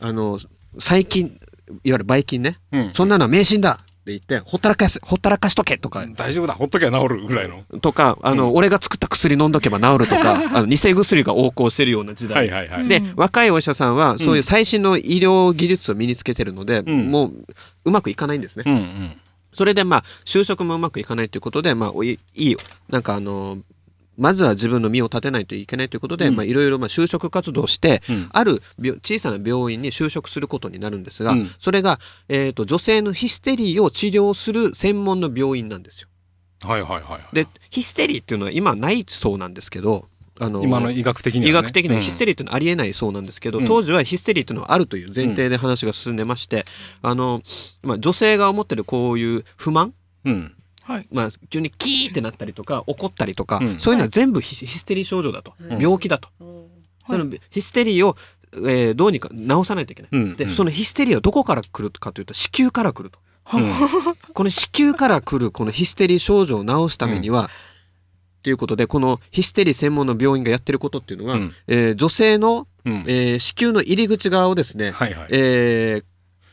あの最近いわゆるばい菌ね、うん、そんなのは迷信だって言ってほったらかしほったらかしとけとか大丈夫だほっとけば治るぐらいのとかあの、うん、俺が作った薬飲んどけば治るとか あの偽薬が横行してるような時代、はいはいはい、で若いお医者さんはそういう最新の医療技術を身につけてるので、うん、もううまくいかないんですね、うんうん、それでまあ就職もうまくいかないということでまあいいなんかあのまずは自分の身を立てないといけないということで、まあ、いろいろまあ就職活動をして、うん、ある小さな病院に就職することになるんですが、うん、それが、えーと、女性のヒステリーを治療する専門の病院なんですよ。はいはいはい、でヒステリーっていうのは今ないそうなんですけどあの今の医学的に、ね、医学的にヒステリーというのはありえないそうなんですけど、うん、当時はヒステリーというのはあるという前提で話が進んでまして、うん、あのまあ、女性が思ってるこういう不満、うん、はい、まあ、急にキーってなったりとか怒ったりとか、うん、そういうのは全部ヒ,、ステリー症状だと、うん、病気だと、そのヒステリーを、えー、どうにか治さないといけない、うん、でそのヒステリーはどこから来るかというと子宮から来ると、この子宮から来るこのヒステリー症状を治すためには、っていうことでこのヒステリー専門の病院がやってることっていうのは、うん、えー、女性の、うん、えー、子宮の入り口側をですね、はいはい、えー、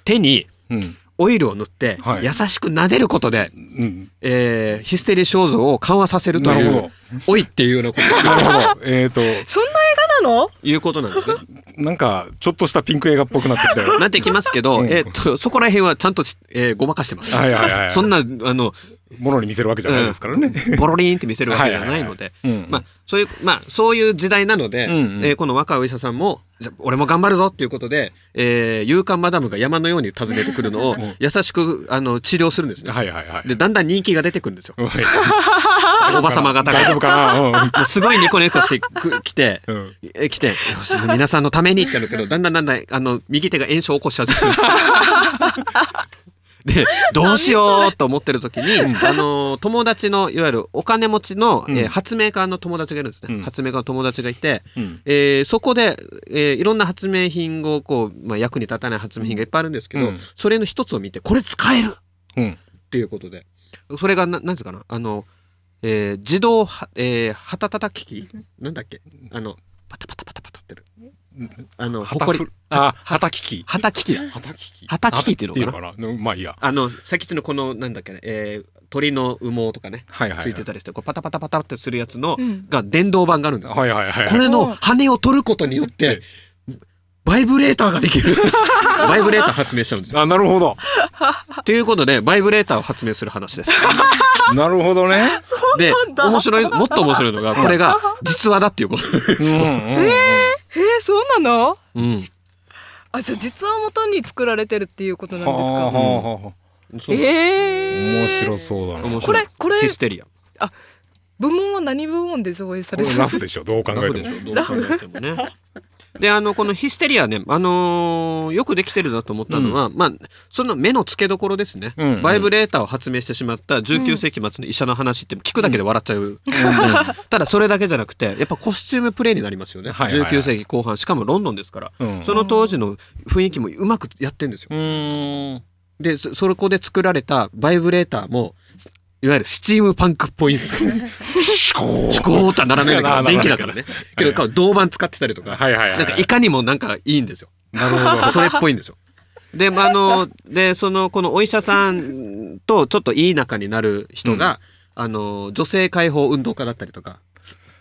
手に、うん、オイルを塗って優しく撫でることで、はい、えー、ヒステリー症状を緩和させるという おいっていうようなこと。なるほど。えっ、ー、と。そんな映画なのいうことなんですね。なんか、ちょっとしたピンク映画っぽくなってきたよ。なってきますけど、うん、えっ、ー、と、そこら辺はちゃんと、えー、ごまかしてます。はいはいはい、はい、そんな、あの、ものに見せるわけじゃないですからね。うん、ボロリンって見せるわけじゃないので。はいはいはい、まあ、そういう、まあ、そういう時代なので、うんうん、えー、この若いお医者さんも、俺も頑張るぞっていうことで、えー、勇敢マダムが山のように訪ねてくるのを優しくあの治療するんですね。はいはいはい、でだんだん人気が出てくるんですよ。おばさま方が。夫かな、うん、すごいニコニコしてきて、うん、え来て皆さんのためにってなるけどだんだんだんだんあの右手が炎症を起こしちゃうじゃないですか。でどうしようと思ってる時に、あの友達のいわゆるお金持ちの、うん、えー、発明家の友達がいるんですね、うん、発明家の友達がいて、うん、えー、そこで、えー、いろんな発明品をこう、まあ、役に立たない発明品がいっぱいあるんですけど、うん、それの一つを見てこれ使える、っていうことでそれが何て言うかなあのえー、自動は、えー、旗たき機なんだっけあのパタパタパタパタってるあのほりあ旗機器旗機器旗機旗機っていうのかなまあいいやあのさっきのこのなんだっけね、えー、鳥の羽毛とかね、はいはいはい、ついてたりしてこうパタパタパタってするやつの、うん、が電動版があるんです、はいはいはい、これの羽を取ることによって、バイブレーターができる バイブレーター発明したんですあなるほどということでバイブレーターを発明する話です なるほどねで面白いもっと面白いのがこれが実話だっていうことですうんうん、うん、えー、えー、そうなのうんあじゃ実話元に作られてるっていうことなんですか、ええー、面白そうだなこれこれヒステリアあ部門は何部門で上映されてるラフでしょどう考えてもラフでしょどう考えてもねであのこのヒステリアね、あのー、よくできてるなと思ったのは、うん、まあ、その目の付けどころですね、うんうん、バイブレーターを発明してしまった19世紀末の医者の話って聞くだけで笑っちゃう、うんうん、ただそれだけじゃなくてやっぱコスチュームプレイになりますよね、はいはいはい、19世紀後半しかもロンドンですから、その当時の雰囲気もうまくやってんですよ。でそこで作られたバイブレーターもいわゆるスチームパンクっぽいんですよ。シコーシコーとはならないんだけど、電気だからね。けど、銅板使ってたりとか、はいはいはい、なんかいかにもなんかいいんですよ。なるほど。それっぽいんですよ。で、あ、の、で、その、このお医者さんとちょっといい仲になる人が、あの、女性解放運動家だったりとか、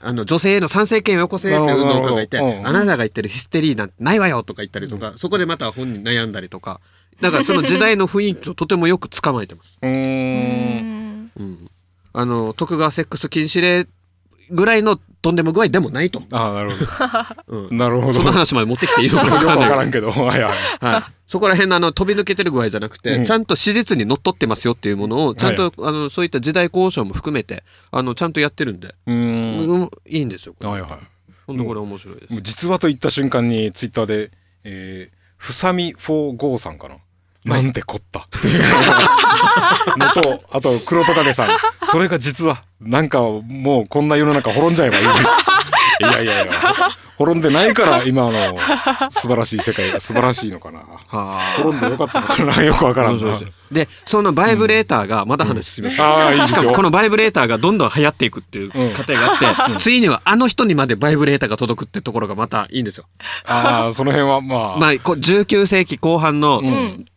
あの、女性への賛成権をよこせっていう運動家がいて、あなたが言ってるヒステリーなんてないわよとか言ったりとか、そこでまた本人悩んだりとか、だからその時代の雰囲気をとてもよく捕まえてます。うんうん、あの徳川セックス禁止令ぐらいのとんでも具合でもないと。あなるほど。うん、なるほど。その話まで持ってきていいのか分からんけど。はいはい。そこら辺のあの飛び抜けてる具合じゃなくて、うん、ちゃんと史実にのっとってますよっていうものを、ちゃんと、はい、あのそういった時代交渉も含めて、あのちゃんとやってるんで、うん、いいんですよ。はいはい。本当これ面白いです。実話と言った瞬間にツイッターで、えふさみ4 5さんかな。なんてこったっいうのと、あと黒戸影さん、それが実は、なんかもうこんな世の中滅んじゃえばいい。いやいやいや、滅んでないから今の素晴らしい世界が素晴らしいのかな。滅んでよかったのかな、よくわからんな。でそのバイブレーターがまだ話します、んしかもこのバイブレーターがどんどん流行っていくっていう過程があって、うん、ついにはあの人にまでバイブレーターが届くってところがまたいいんですよ。あその辺はまあ、まあ、19世紀後半の,、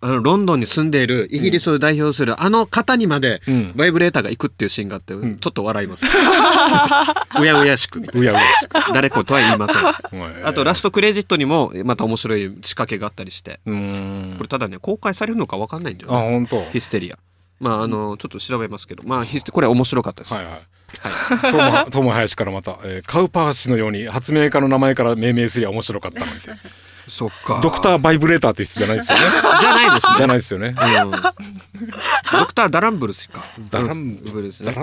あのロンドンに住んでいるイギリスを代表するあの方にまでバイブレーターが行くっていうシーンがあって、ちょっと笑います。うやうやしくみたいな。うやうやしく誰ことは言いません。あとラストクレジットにもまた面白い仕掛けがあったりしてこれただね公開されるのか分かんないんだよね。本当ヒステリアまああのちょっと調べますけどまあヒステこれ面白かったですはいはいはい、トム林 からまた、えー、カウパー氏のように発明家の名前から命名すりゃ面白かったなんて そっかドクターバイブレーターって人じゃないですよね じゃないです、ね、じゃないですよね、うん、ドクターダランブルスかダランブルス、ね、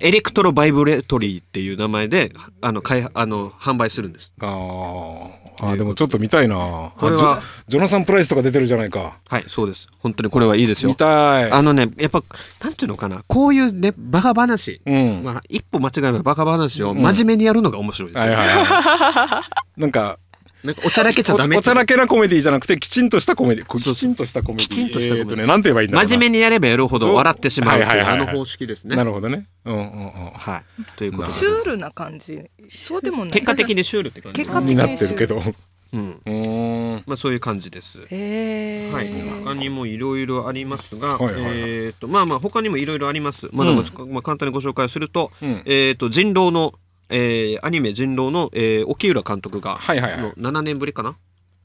エレクトロバイブレトリーっていう名前であのいあの販売するんですあああでもちょっと見たいなこれはジョナサン・プライスとか出てるじゃないかはいそうです本当にこれはいいですよ見たいあのねやっぱなんていうのかなこういうねバカ話、うん、まあ、一歩間違えばバカ話を真面目にやるのが面白いですよ、うんはいはい、なんかなんかおちゃらけちゃダメお。おちゃらけなコメディじゃなくて、きちんとしたコメディ。きちんとしたコメディ。きちんとしたコメディ。ね、なんて言えばいいんだろう真面目にやればやるほど笑ってしまうといはいはい、あの方式ですね。なるほどね。うんうんうん。はい。ということで。シュールな感じ。そうでもない。結果的にシュールって感じ。結果的になってるけど。うん、まあそういう感じです。へはい。他にもいろいろありますが、はいはいはい、えっ、ー、とまあまあ他にもいろいろあります。まあ、だ、あ、まあ簡単にご紹介すると、うん、えっ、ー、と人狼のえー、アニメ「人狼の」えー、沖浦監督が、はいはいはい、7年ぶりかな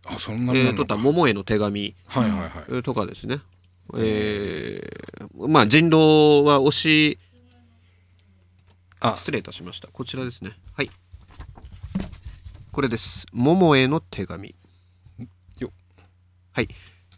あそんな撮った「桃への手紙」はいはいはい、とかですね、えー、まあ人狼は推し失礼いたしましたこちらですねはいこれです「桃への手紙」よはい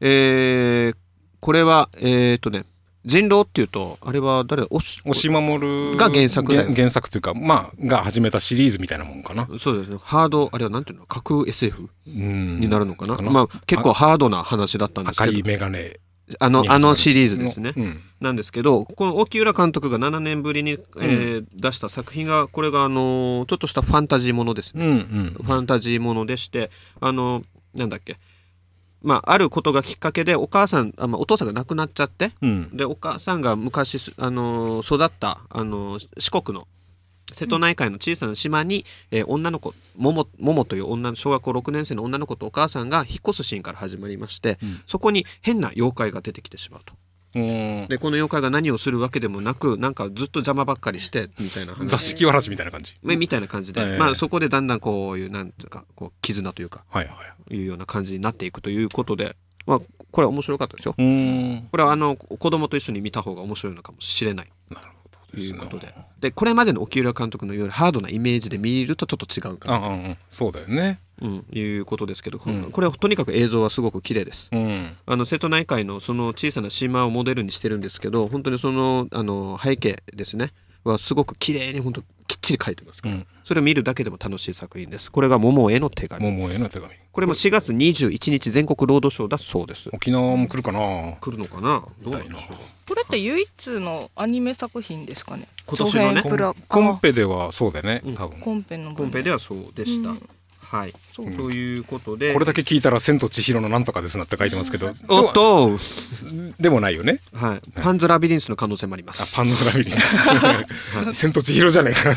えー、これはえっ、ー、とね人狼っていうとあれは誰押し守るが原作原原作というかまあが始めたシリーズみたいなもんかなそうですねハードあれはなんていうの架空 SF になるのかなまあ結構ハードな話だったんですけど赤い眼鏡あのあのシリーズですね、うん、なんですけどこの沖浦監督が7年ぶりに、えー、出した作品がこれがあのちょっとしたファンタジーものですね、うんうん、ファンタジーものでしてあのなんだっけまあ、あることがきっかけでお母さんあ、まあ、お父さんが亡くなっちゃって、うん、でお母さんが昔、あのー、育った、あのー、四国の瀬戸内海の小さな島に、うん、えー、女の子ももももという女の小学校6年生の女の子とお母さんが引っ越すシーンから始まりまして、うん、そこに変な妖怪が出てきてしまうと。でこの妖怪が何をするわけでもなくなんかずっと邪魔ばっかりしてみたいな話座敷わらしみたいな感じみたいな感じで、まあ、そこでだんだんこういうなんていうかこう絆というか、はいはい、いうような感じになっていくということで、まあ、これは面白かったですよこれはあの子供と一緒に見た方が面白いのかもしれないなるほどいうことででこれまでの沖浦監督のいわハードなイメージで見るとちょっと違うかな、そうだよね、うん、いうことですけど、うん、これはとにかく映像はすごく綺麗です、うん、あの瀬戸内海のその小さな島をモデルにしてるんですけど本当にそのあの背景ですねはすごく綺麗に本当ちり書いてますから、うん、それを見るだけでも楽しい作品ですこれが桃への手紙桃への手紙これも4月21日全国ロードショーだそうです沖縄も来るかな来るのかなどうなんでしょうこれって唯一のアニメ作品ですかね今年のねコンペではそうだね、うん、コンペのコンペではそうでした、うんはい、そう、ということでこれだけ聞いたら「千と千尋のなんとかですな」って書いてますけどおっとでもないよね、はい、パンズラビリンスの可能性もありますあパンズラビリンス 千と千尋じゃねえか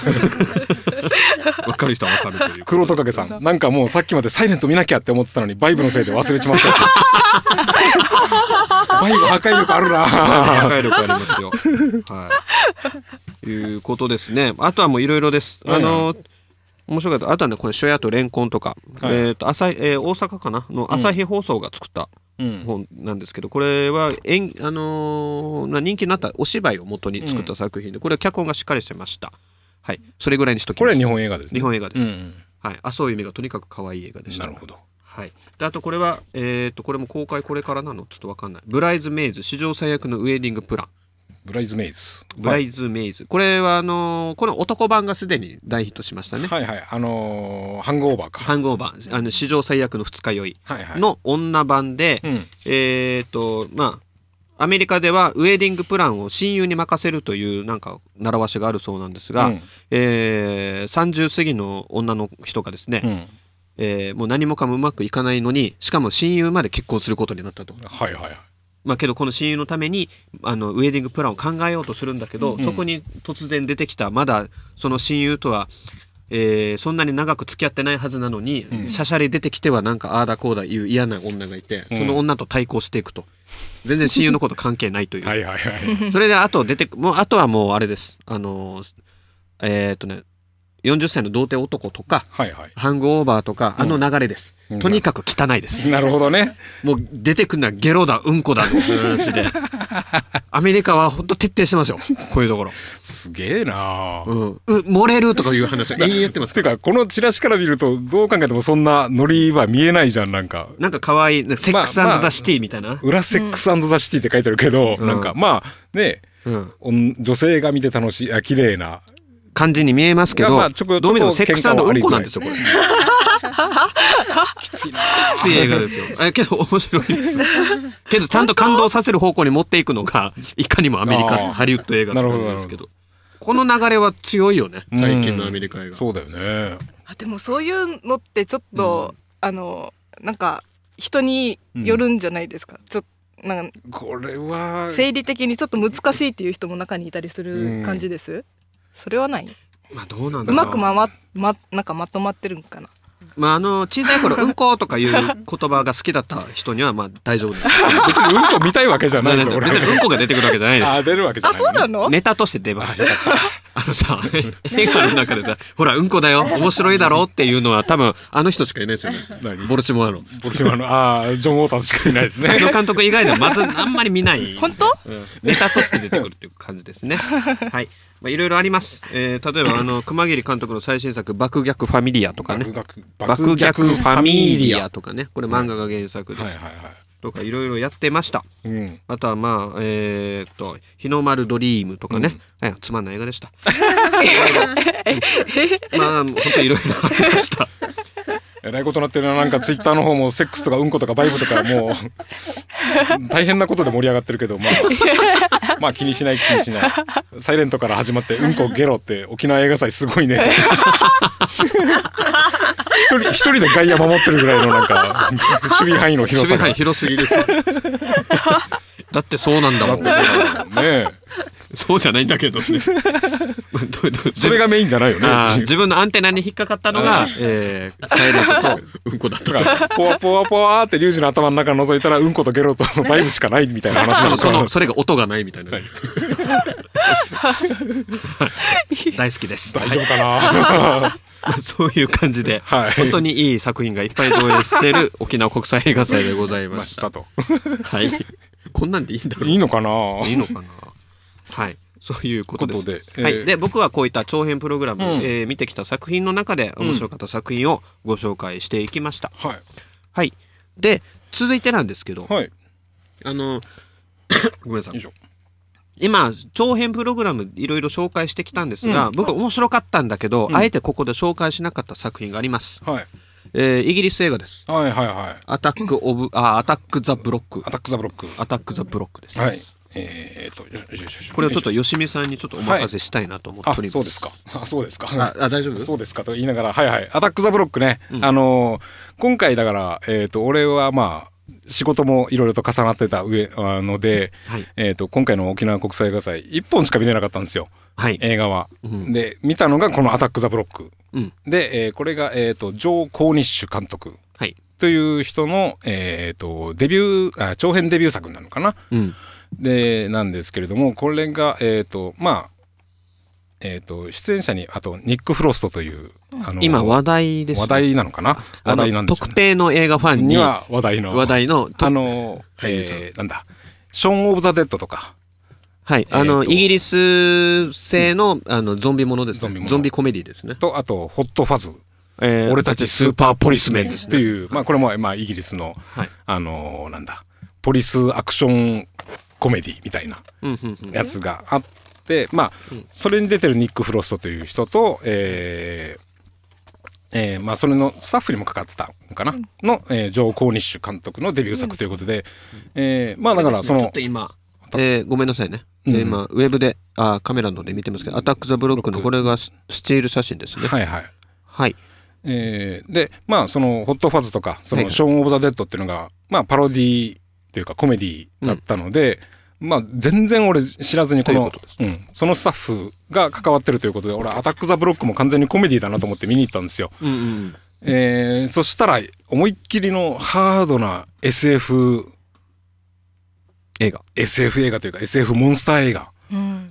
わかる人はわかるという黒トカゲさんなんかもうさっきまで「サイレント見なきゃ」って思ってたのにバイブのせいで忘れちまった バイブ破壊力あるな破壊力ありますよはいいうことですねあとはもういろいろですあの、面白かったあとはねこれ書屋とレンコンとか、はい、えっ、ー、と朝、えー、大阪かなの朝日放送が作った本なんですけど、うん、これは演あのー、人気になったお芝居を元に作った作品で、これは脚本がしっかりしてました。はい、それぐらいにしときます。これは日本映画です、ね、日本映画です。うんうん、はい、麻生由美がとにかく可愛い映画でした。なるほど。はい、であとこれは、えーと、とこれも公開これからなのちょっと分かんない「ブライズ・メイズ史上最悪のウェディング・プラン」ブライズメイズブライズメイズ、これはあのーこの男版がすでに大ヒットしましたね、はいはいあのーハングオーバーかハングオーバーあの史上最悪の二日酔いはいはいの女版で、うんえっ、とまあアメリカではウェディングプランを親友に任せるというなんか習わしがあるそうなんですが、うんえー30過ぎの女の人がですね、うんえーもう何もかもうまくいかないのにしかも親友まで結婚することになったとはいはいはいまあ、けどこの親友のためにあのウェディングプランを考えようとするんだけど、うん、そこに突然出てきたまだその親友とは、えー、そんなに長く付き合ってないはずなのに、うん、しゃしゃり出てきてはなんかああだこうだいう嫌な女がいて、その女と対抗していくと。全然親友のこと関係ないというはいはいはい、それであと出てもうあとはもうあれですあのえっ、ー、とね40歳の童貞男とか、はいはい、ハングオーバーとか、あの流れです。うん、とにかく汚いです。なるほどね。もう出てくるのはゲロだ、うんこだの話で。アメリカは本当徹底してますよ。こういうところ。すげえなうん。漏れるとかいう話、永遠やってます。か。ていうか、このチラシから見ると、どう考えてもそんなノリは見えないじゃん、なんか。なんか可愛い、セックスザシティみたいな。まあまあ、裏セックスザシティって書いてあるけど、うん、なんかまあ、ね、うん、女性が見て楽しい、あ、綺麗な、感じに見えますけど、まあ、どう見てもセックスうんこなんですよこれ。きつい映画ですよ。えけど面白いです。けどちゃんと感動させる方向に持っていくのがいかにもアメリカハリウッド映画ってですけど。この流れは強いよね最近のアメリカ映画、うん、そうだよねあでもそういうのってちょっと、うん、あのなんか人によるんじゃないですか、うん、ちょっとなんこれは生理的にちょっと難しいっていう人も中にいたりする感じです、それはないまあどうなんだうまくまま、ま、なんかまとまってるんかなまあ、あの小さい頃「うんこ」とかいう言葉が好きだった人にはまあ大丈夫です 別にうんこ見たいわけじゃないです別にうんこが出てくるわけじゃないですあ出るわけじゃない、あそうなのネタとして出ますあのさ映画の中でさ「ほらうんこだよ面白いだろ」うっていうのは多分あの人しかいないですよねボルチモアのボルチモアのああジョン・ウォーターしかいないですねあ の監督以外ではまずあんまり見ない本当、うん、ネタとして出てくるっていう感じですねはいまあ、いろいろあります、えー、例えばあの熊切監督の最新作「爆逆ファミリア」とかね「爆逆ファミリア」とかねこれ漫画が原作です、はいはいはい、とかいろいろやってました、うん、あとはまあえー、っと「日の丸ドリーム」とかね、うん、つまんない映画でした まあ本当いろいろありましたえらいことなってるななんかツイッターの方もセックスとかうんことかバイブとかもう 大変なことで盛り上がってるけどまあまあ気にしない気にしない「サイレントから始まって「うんこゲロ」って沖縄映画祭すごいね一人一人で外野守ってるぐらいのなんか守備範囲の広さが広すぎですだってそうなんだもんねそうじゃないんだけどね それがメインじゃないよね自分のアンテナに引っかかったのが、えー、サイレントとうんこだったとポワポワポワってリュウジの頭の中覗いたらうんことゲロとバイブしかないみたいな話なの そのそれが音がないみたいな、大好きです大丈夫かな、そういう感じで、はい、本当にいい作品がいっぱい上映している沖縄国際映画祭でございました。したとはい、こんなんでいいんだろういいのかないいのかなはいそういうことで、えー、はい、で僕はこういった長編プログラム、うん、えー、見てきた作品の中で面白かった作品をご紹介していきました。うん、はい、で続いてなんですけど、はい、あの ごめんなさい。今長編プログラムいろいろ紹介してきたんですが、うん、僕面白かったんだけど、あえてここで紹介しなかった作品があります。はいえー、イギリス映画です。はいはい。アタックオブあアタックザブロック。アタックザブロック。アタックザブロックです。はい。えー、とこれはちょっと吉見さんにちょっとお任せしたいなと思っております、はい、そうですかあそうですかあ大丈夫そうですかと言いながらはいはいアタック・ザ・ブロックね、うん、あの今回だから、えーと、俺はまあ仕事もいろいろと重なってた上なので、はい、えーと、今回の沖縄国際映画祭1本しか見れなかったんですよ、はい、映画は。うん、で見たのがこの「アタック・ザ・ブロック」うん、で、えー、これが、えーと、ジョー・コーニッシュ監督という人の、えー、とデビューあ長編デビュー作なのかな。うんでなんですけれどもこれがえっ、ー、とまあえーと、出演者にあとニック・フロストという、あの今話題です、ね、話題なのかな話題なんです、ね、特定の映画ファンには話題の話題のあの、えー、なんだショーン・オブ・ザ・デッドとかはい、えー、あのイギリス製の,、あのゾンビものです、ね、ゾンビコメディですねとあとホットファズえー、俺たちスーパーポリスメンっていう、まあ、これも、まあ、イギリスの、はい、あのなんだポリスアクションコメディみたいなやつがあって、まあ、それに出てるニック・フロストという人と、えーえー、まあ、それのスタッフにもかかってたのかな、の、えー、ジョー・コーニッシュ監督のデビュー作ということで、うん、えー、まあだからその、ちょっと今、えー、ごめんなさいね、うん、今ウェブであカメラので見てますけど「アタック・ザ・ブロック」のこれがスチール写真ですねはいはいはいえー、でまあその「ホット・ファズ」とか「そのショーン・オブ・ザ・デッド」っていうのが、まあパロディーというかコメディだったので、まあ、全然俺知らずにこのうん、そのスタッフが関わってるということで俺アタック・ザ・ブロックも完全にコメディだなと思って見に行ったんですよ。うんうん、えー、そしたら思いっきりのハードな SF 映画 SF 映画というか SF モンスター映画。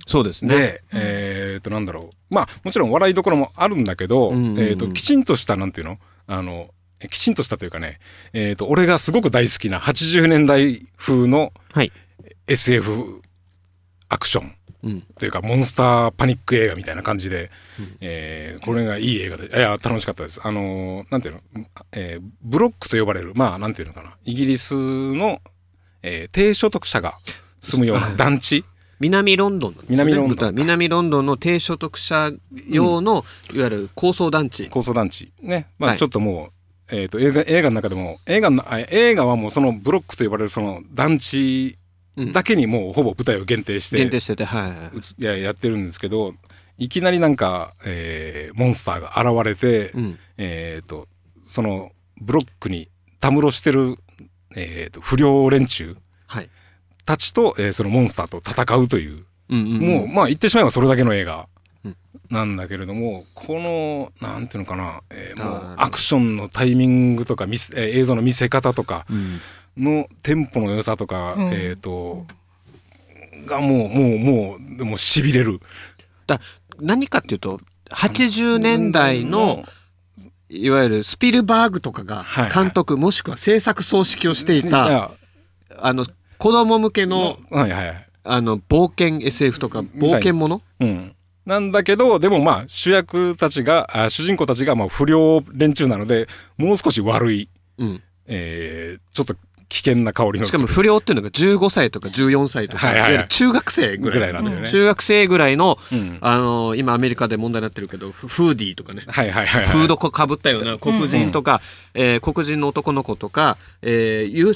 そうですね。で、えっ、と、なんだろう。まあ、もちろん笑いどころもあるんだけど、うんうんうん、えっ、ー、と、きちんとした、なんていうのあの、きちんとしたというかね、えっ、ー、と、俺がすごく大好きな80年代風の、はい、SF アクション、というかモンスターパニック映画みたいな感じで、うん、えー、これがいい映画でいや楽しかったですあのー、ていうの、えー、ブロックと呼ばれるまあ何ていうのかなイギリスの、えー、低所得者が住むような団地南ロンドン、ね、南ロンドン南ロンドンの低所得者用の、うん、いわゆる高層団地高層団地ねまあ、ちょっともうえーと、と映画映画の中でも映画の映画はもうそのブロックと呼ばれるその団地だけにもうほぼ舞台を限定して、限定してて、はい、ややってるんですけどいきなりなんか、えー、モンスターが現れて、うん、えーと、そのブロックにたむろしてる、えーと、不良連中たちと、はい、えー、そのモンスターと戦うといううんうんうん、もうまあ言ってしまえばそれだけの映画なんだけれども、このなんていうのかな、えー、もうアクションのタイミングとかえー、映像の見せ方とか、うん、のテンポの良さとか、うん、えっ、ー、と、がもう、もう、もう、でも痺れる。だ何かっていうと、80年代の、いわゆるスピルバーグとかが監督、もしくは制作総指揮をしていた、あの、子供向けの、はいはい、あの、冒険 SF とか、冒険もの、なんだけど、でもまあ、主役たちが、あ主人公たちがまあ不良連中なので、もう少し悪い、えちょっと危険な香りのしかも不良っていうのが15歳とか14歳とか、はいはいはい、中学生ぐらいなんだよね中学生ぐらいの、うん、あの今アメリカで問題になってるけどフーディーとかね、はいはいはいはい、フードかぶったような黒人とか、うん、えー、黒人の男の子とか、えーゆ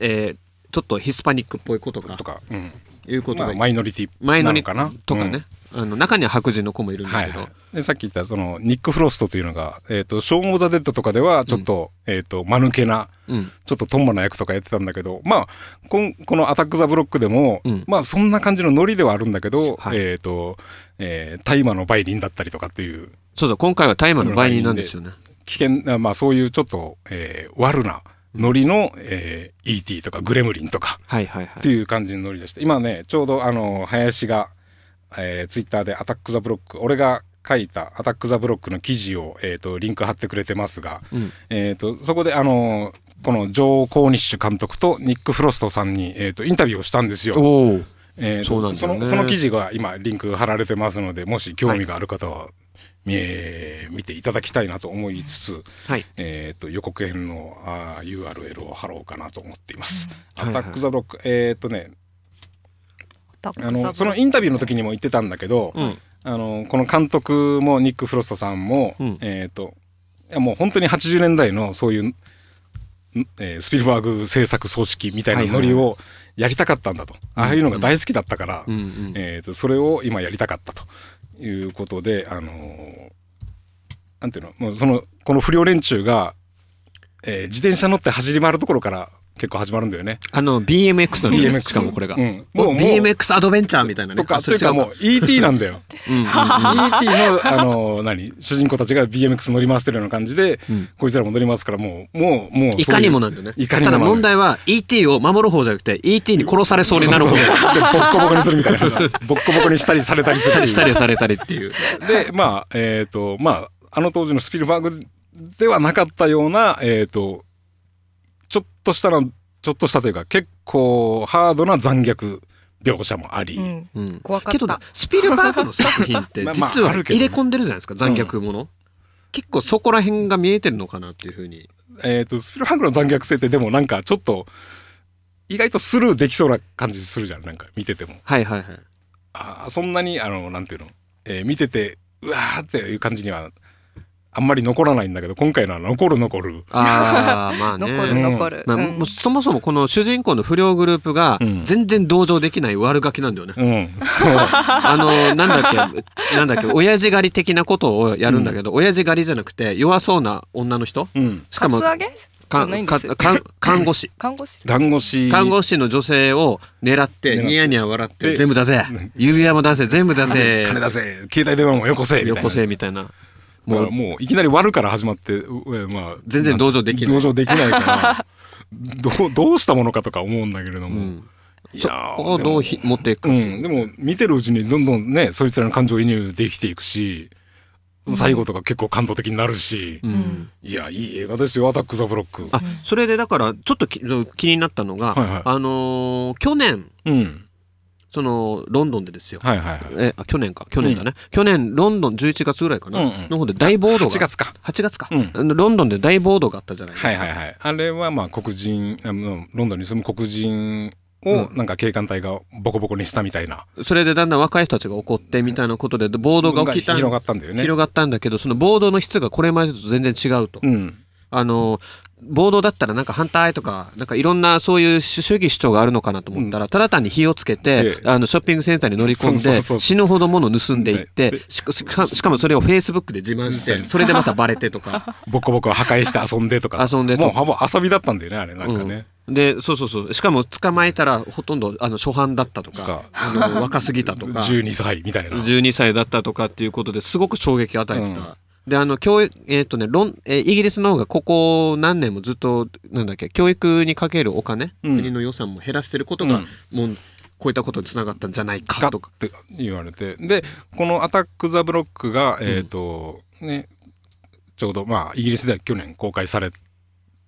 えー、ちょっとヒスパニックっぽい子とかとか、うん、いうことが、まあ、マイノリティマイノリかなとかね、うん、あの中には白人の子もいるんだけど、はいはい、さっき言ったそのニック・フロストというのが「えーと、ショーン・オザ・デッド」とかではちょっとうん、えーと、間抜けな、うん、ちょっとトンマな役とかやってたんだけどまあここの「アタック・ザ・ブロック」でも、まあそんな感じのノリではあるんだけど、はい、えっ、ー、と、えー、大麻の売人だったりとかっていうそうそう今回は大麻の売人なんですよね危険まあそういうちょっと、えー、悪なノリの、えー、E.T. とかグレムリンとか、はいはいはい、っていう感じのノリでした今ねちょうどあの林が、えー、ツイッターで「アタック・ザ・ブロック」俺が書いた「アタック・ザ・ブロック」の記事を、えーと、リンク貼ってくれてますが、うん、えーと、そこであのこのジョー・コーニッシュ監督とニック・フロストさんに、えーと、インタビューをしたんですよ。えーそね、そのその記事が今リンク貼られてますのでもし興味がある方は、はいえ見ていただきたいなと思いつつ、はい、えーと、予告編のあ URL を貼ろうかなと思っています。アタック・ザ・ロック、えっ、ー、とねあのそのインタビューの時にも言ってたんだけど、うん、あのこの監督もニック・フロストさんも、うん、えー、といやもう本当に80年代のそういう、えー、スピルバーグ制作葬式みたいなノリをやりたかったんだと、はいはいああいうのが大好きだったから、うんうん、えーとそれを今やりたかったと。いうことで、あのー、なんていうの、もうその、この不良連中が、えー、自転車乗って走り回るところから結構始まるんだよね。あの BMX の BMX しかもこれが、うん、もう BMX アドベンチャーみたいなとかというかもう ET なんだよ。うん ET のあの何主人公たちが BMX 乗り回してるような感じで、こいつらも乗りますからもうもうもういかにもなんだよね。いかにもただ問題は ET を守る方じゃなくて ET に殺されそうになる方でボッコボコにするみたいなボッコボコにしたりされたりするしたりされたりっていう。でまあえっ、とまああの当時のスピルバーグではなかったようなえっ、とちょっとしたらちょっとしたというか結構ハードな残虐描写もあり、うん、怖かったけどスピルバーグの作品って 実は入れ込んでるじゃないですか、残虐もの、うん、結構そこら辺が見えてるのかなっていうふうにえっ、ー、とスピルバーグの残虐性ってでもなんかちょっと意外とスルーできそうな感じするじゃんなんか見ててもはいはいはいあそんなにあのなんていうの、えー、見ててうわーっていう感じにはあんまり残らないんだけど今回のは残る残るあ まあ、ね、残る残る、まあ、もうそもそもこの主人公の不良グループが全然同情できない悪ガキなんだよね、うん、あのなんだっけなんだっけ親父狩り的なことをやるんだけど、うん、親父狩りじゃなくて弱そうな女の人、うん、しかもかか看護師 看護師看護師看護師の女性を狙ってニヤニヤ笑って全部出せ指輪も出せ全部出せ金出せ携帯電話もよこせよこせみたいなもうもういきなり割るから始まって、まあ、全然同情できない同情できないからどどうしたものかとか思うんだけれども。うんいやをどうひ持っていくか、うん、でも見てるうちにどんどんねそいつらの感情移入できていくし最後とか結構感動的になるし、うん、いやいい映画ですよ「アタック・ザ・ブロック」あそれでだからちょっと気になったのが、はいはい、あのー、去年、うん、そのロンドンでですよ、はいはいはい、えあ去年か去年だね、うん、去年ロンドン11月ぐらいかな、うんうん、の方で大暴動が8月か8月か、うん、ロンドンで大暴動があったじゃないですか、はいはいはい、あれはまあ黒人あのロンドンに住む黒人をなんか警官隊がボコボコにしたみたいな、うん、それでだんだん若い人たちが怒ってみたいなことで暴動が起きた広がったんだよね広がったんだけどその暴動の質がこれまでと全然違うと、うん、あの暴動だったらなんか反対とか、なんかいろんなそういう主義主張があるのかなと思ったら、ただ単に火をつけて、あのショッピングセンターに乗り込んで、死ぬほど物盗んでいって、しかもそれをフェイスブックで自慢して、それでまたバレてとか。ボコボコ破壊して遊んでとか。遊んでもうほぼ遊びだったんだよね、あれなんかね。でそうそうそうしかも捕まえたらほとんどあの初犯だったとかあの若すぎたとか12 歳みたいな12歳だったとかっていうことですごく衝撃を与えてた、で、あの、教育、えっ、ー、とね、ン、えー、イギリスの方がここ何年もずっと、なんだっけ、教育にかけるお金、うん、国の予算も減らしてることが、もう、こういったことにつながったんじゃないかとか。って言われて。で、このアタック・ザ・ブロックが、えっ、ー、と、うん、ね、ちょうど、まあ、イギリスでは去年公開され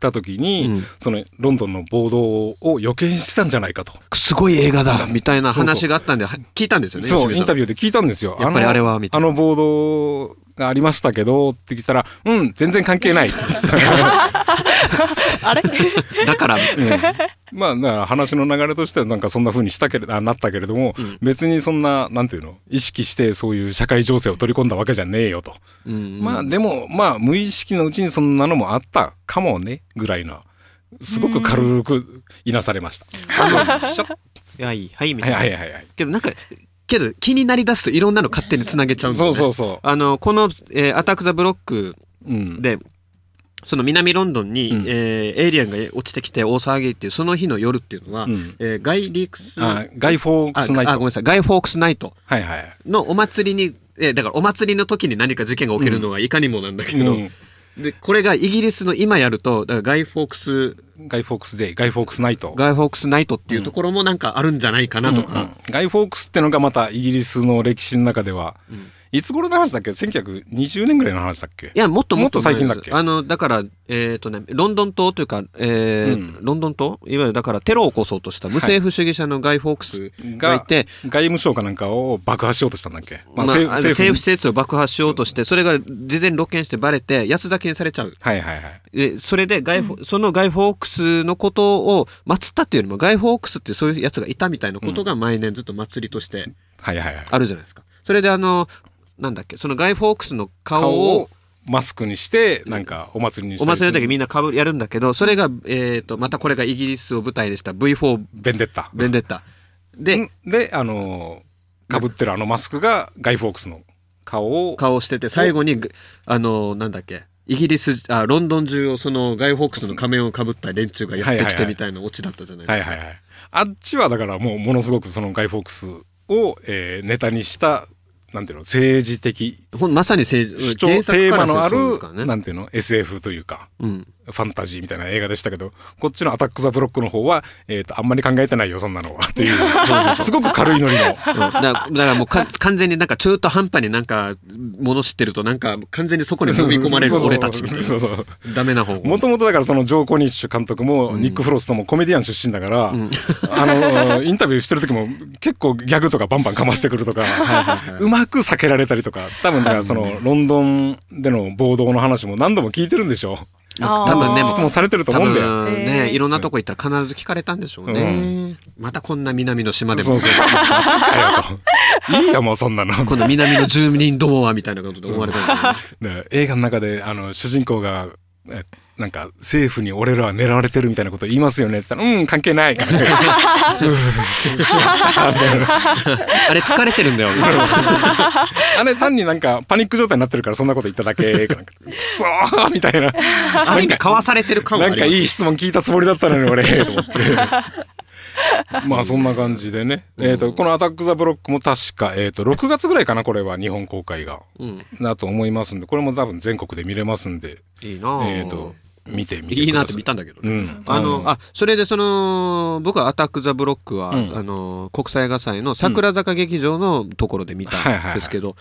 た時に、うん、そのロンドンの暴動を予見してたんじゃないかとすごい映画だみたいな話があったんで聞いたんですよねそうインタビューで聞いたんですよやっぱりあれはみたいなあの暴動がありましたけどって聞いたら「うん全然関係ない」っってあれ だから、うん、まあ話の流れとしてはなんかそんなふうにしたけれど、なったけれども、うん、別にそんななんていうの意識してそういう社会情勢を取り込んだわけじゃねえよと、うんうん、まあでもまあ無意識のうちにそんなのもあったかもねぐらいなすごく軽くいなされました。あいはいはいはいはい。けどなんかけど気になりだすといろんなの勝手につなげちゃうんだね。そうそうそうあのこの、えーアタック・ザ・ブロックうで、その南ロンドンに、うんえーエイリアンが落ちてきて大騒ぎっていうその日の夜っていうのは、うんえーガイ・リークスあガイ・フォークスナイああごめんト。なさいガイ・フォークスナイトはいはい。のお祭りに、えーだからお祭りの時に何か事件が起きるのはいかにもなんだけど、うんでこれがイギリスの今やるとだからガイ・フォークスガイ・フォークスデイ、ガイ・フォークスナイト。ガイ・フォークスナイトっていうところもなんかあるんじゃないかなとか。うんうん、ガイ・フォークスってのがまたイギリスの歴史の中では、うんいつ頃の話だっけ1920年ぐらいの話だっけいやもっともっと最近だっけあのだからえっ、ー、とねロンドン島というか、えー、うん、ロンドン島いわゆるだからテロを起こそうとした無政府主義者のガイ・フォークスがいて、はい、外務省かなんかを爆破しようとしたんだっけ、まあ、まあ、政府政府施設を爆破しようとしてそれが事前露見してばれて安田けにされちゃう、はいはいはい、でそれでガイ、うん、そのガイ・フォークスのことを祀ったっていうよりもガイ・フォークスってそういうやつがいたみたいなことが毎年ずっと祭りとしてあるじゃないですか。うんはいはいはいそれであのなんだっけそのガイ・フォークスの顔をマスクにしてなんかお祭りにしてお祭りの時みんなかぶやるんだけどそれが、えーと、またこれがイギリスを舞台でした V4 ベンデッタベンデッタでであのかぶってるあのマスクがガイ・フォークスの顔を顔してて最後にあのなんだっけイギリスあロンドン中をそのガイ・フォークスの仮面をかぶった連中がやってきてみたいなオチだったじゃないですか、はいはいはい、あっちはだからもうものすごくそのガイ・フォークスを、えー、ネタにしたなんていうの政治的ほんまさに政治主張テーマのある、ね、なんていうの SF というか、うん、ファンタジーみたいな映画でしたけどこっちの「アタック・ザ・ブロック」の方は、えーと、あんまり考えてないよそんなのはという すごく軽いノリの、うん、だからもうか完全になんか中途半端になんか戻し知ってるとなんか完全にそこに飲み込まれる俺たちみたいなダメな方もともとだからそのジョー・コニッシュ監督も、ニック・フロストもコメディアン出身だから、うん、あのインタビューしてる時も結構ギャグとかバンバンかましてくるとかはい、うまく避けられたりとか多分君がそのロンドンでの暴動の話も何度も聞いてるんでしょ多分ね質問されてると思うんだよ、ね、いろんなとこ行ったら必ず聞かれたんでしょうね、うん、またこんな南の島でもいいよもうそんなのこの南の住民どうはみたいなことで思われたんだ、ね、映画の中であの主人公がえなんか政府に俺らは狙われてるみたいなこと言いますよねって言ったら、うん、関係ない。関係ない。あれ疲れてるんだよ。あれ単になんかパニック状態になってるからそんなこと言っただけ。くそーみたいな。あかかわされてる感も。なんかいい質問聞いたつもりだったのに俺、と思って。まあそんな感じでね、えーと、この「アタック・ザ・ブロック」も確か、えーと、と6月ぐらいかなこれは日本公開が、うん、だと思いますんでこれも多分全国で見れますんでいいなえーと、見てみていいなって見たんだけどね、うん、あの、うん、あそれでその僕は「アタック・ザ・ブロックは」うん、あの国際映画祭の桜坂劇場のところで見たんですけど、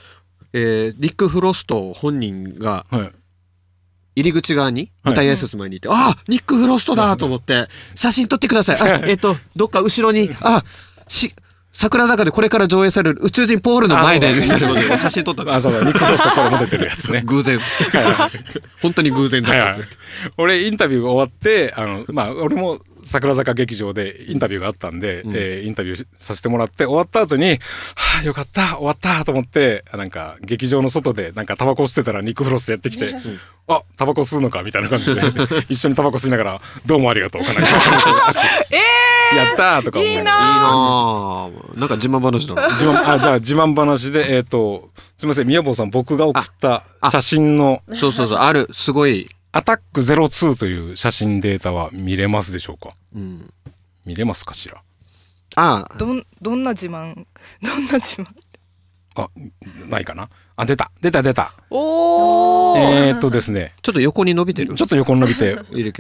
えリック・フロスト本人が入り口側に舞台挨拶前にいて「はい、あリック・フロストだ!」と思って「写真撮ってください」あ「えっ、ー、とどっか後ろにあし」桜坂でこれから上映される宇宙人ポールの前でみたで写真撮ったあ、そうだ、ニック・フスこれも出てるやつね。偶然。本当に偶然だった、はいはい、俺、インタビューが終わって、あの、まあ、俺も桜坂劇場でインタビューがあったんで、うん、えー、インタビューさせてもらって終わった後に、はあ、よかった、終わったと思って、なんか劇場の外でなんかタバコ吸ってたらニックフロスやってきて、うあ、タバコ吸うのかみたいな感じで、一緒にタバコ吸いながら、どうもありがとう、かなり。えやったとか思ういいななんか自慢話だな 自慢あじゃあ自慢話でえっ、ー、とすみませんみやぼうさん僕が送った写真のそうそうそうあるすごいアタック02という写真データは見れますでしょうか、うん、見れますかしらああどんどんな自慢 どんな自慢あ、ないかなあ、出た出た出たおえー、っとですね。ちょっと横に伸びてるちょっと横に伸びて、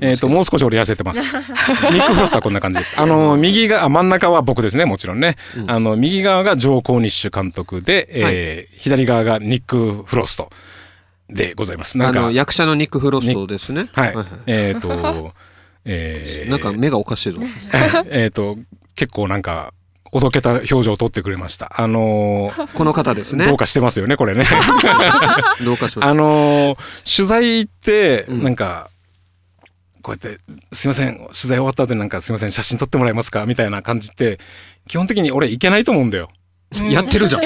えー、っと、もう少し俺痩せてます。ニック・フロストはこんな感じです。あの、右が、真ん中は僕ですね、もちろんね。うん、あの、右側がジョー・コーニッシュ監督で、えー、はい、左側がニック・フロストでございます。なんか。役者のニック・フロストですね。はい。えっと、えー、なんか目がおかしいぞ。えっと、結構なんか、おどけた表情を取ってくれました。あのー、この方ですね。どうかしてますよね、これね。どうかしあのー、取材って、なんか、うん、こうやって、すいません、取材終わった後になんか、すいません、写真撮ってもらえますかみたいな感じって、基本的に俺行けないと思うんだよ。やってるじゃん。うん、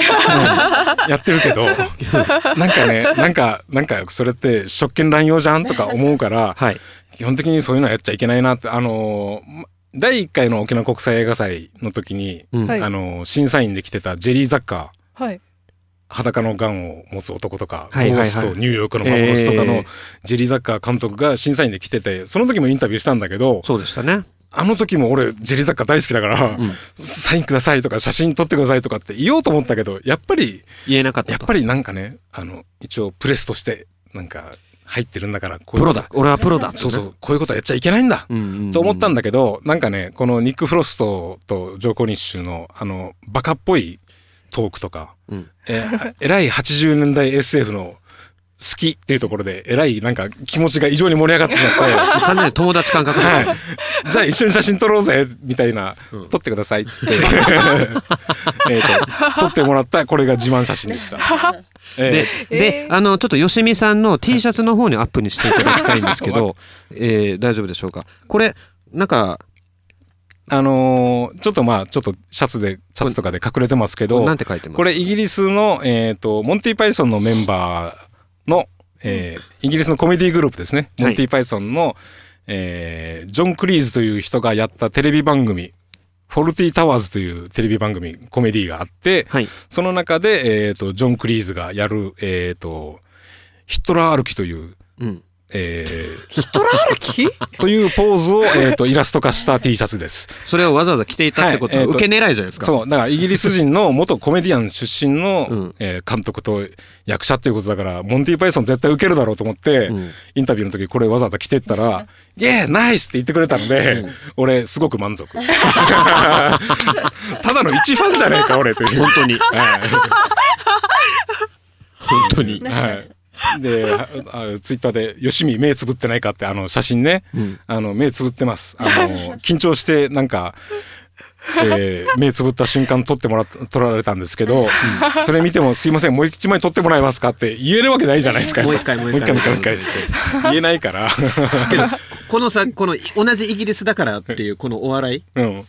やってるけど、なんかね、なんか、なんか、それって職権乱用じゃんとか思うから、はい、基本的にそういうのはやっちゃいけないなって、あのー、第1回の沖縄国際映画祭の時に、うん、あの審査員で来てたジェリー・ザッカー、はい、裸のがんを持つ男とか、はいはいはい、とニューヨークの幻とかのジェリー・ザッカー監督が審査員で来ててその時もインタビューしたんだけどそうでしたねあの時も俺ジェリー・ザッカー大好きだから、うん、サインくださいとか写真撮ってくださいとかって言おうと思ったけどやっぱり言えなかったやっぱりなんかねあの一応プレスとしてなんか入ってるんだからこうプロだ俺はプロだそうそうこういうことはやっちゃいけないんだ、と思ったんだけどなんかねこのニック・フロストとジョー・コニッシュのあのバカっぽいトークとか、うん、ええらい80年代 SF の好きっていうところで、えらいなんか気持ちが異常に盛り上がってしまって。かなに友達感覚はい。じゃあ一緒に写真撮ろうぜみたいな、うん、撮ってくださいつって。えと、撮ってもらったこれが自慢写真でした。えー、で、で、あの、ちょっとよしみさんの T シャツの方にアップにしていただきたいんですけど、えー、大丈夫でしょうか。これ、なんか、あのー、ちょっとまあ、ちょっとシャツで、シャツとかで隠れてますけど、これイギリスの、えっ、ー、と、モンティパイソンのメンバー、の、えー、イギリスのコメディグループですね、モンティ・パイソンの、はい、えー、ジョン・クリーズという人がやったテレビ番組、フォルティ・タワーズというテレビ番組、コメディがあって、はい、その中で、えーと、ジョン・クリーズがやる、えーと、とヒットラー歩きという、うん、えー、ヒトラー歩き というポーズを、えーと、イラスト化した T シャツです。それをわざわざ着ていたってことは、はいえー、受け狙いじゃないですか。そう、だからイギリス人の元コメディアン出身の、えー、監督と役者っていうことだから、モンティ・パイソン絶対受けるだろうと思って、うん、インタビューの時これわざわざ着てったら、イエーナイスって言ってくれたので、うん、俺すごく満足。ただの一ファンじゃねえか俺という。本当に。本当に。はいであツイッターで「よしみ目つぶってないか」ってあの写真ね、うん、あの目つぶってますあの緊張してなんか、えー、目つぶった瞬間撮ってもら撮られたんですけど、うん、それ見ても「すいませんもう一枚撮ってもらえますか」って言えるわけないじゃないですかもう一回もう一回もう一回もう回言えないからこのさこの同じイギリスだからっていうこのお笑い、うん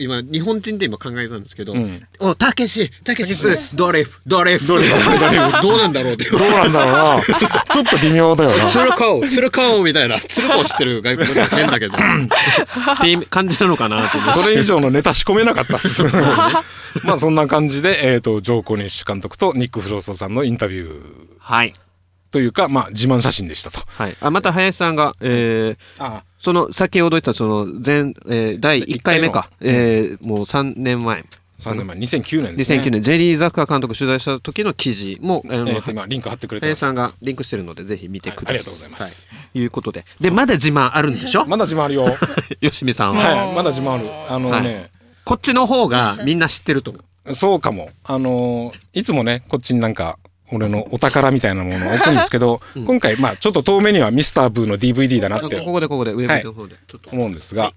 今日本人で今考えたんですけど、うん、おたけしたけしドレフドどフドれ、フドレフどうなんだろうってどうなんだろうなちょっと微妙だよな鶴顔鶴顔みたいな鶴顔知ってる外国の変だけど って感じなのかなってそれ以上のネタ仕込めなかったっす まあそんな感じで、えーと、上ジョー・コニッシュ監督とニック・フロソーさんのインタビューはいというか、まあ、自慢写真でしたと。はい、あまた林さんが、えー、あその先ほど言ったその前、えー、第1回目か、えー、もう3年前。3年前2009年ですね2009年ジェリー・ザッカー監督取材した時の記事も、えー、今リンク貼ってくれてますさんがリンクしてるのでぜひ見てください、はい、ありがとうございます、はい、いうことででまだ自慢あるんでしょ まだ自慢あるよ 吉見さんは、はい、まだ自慢あるあのね、はい、こっちの方がみんな知ってると思うそうかもあのいつもねこっちになんか俺のお宝みたいなものを置くんですけど、うん、今回まあちょっと遠目にはミスターブーの DVD だなってここでここで上方で、はい、ちょっと思うんですが、はい、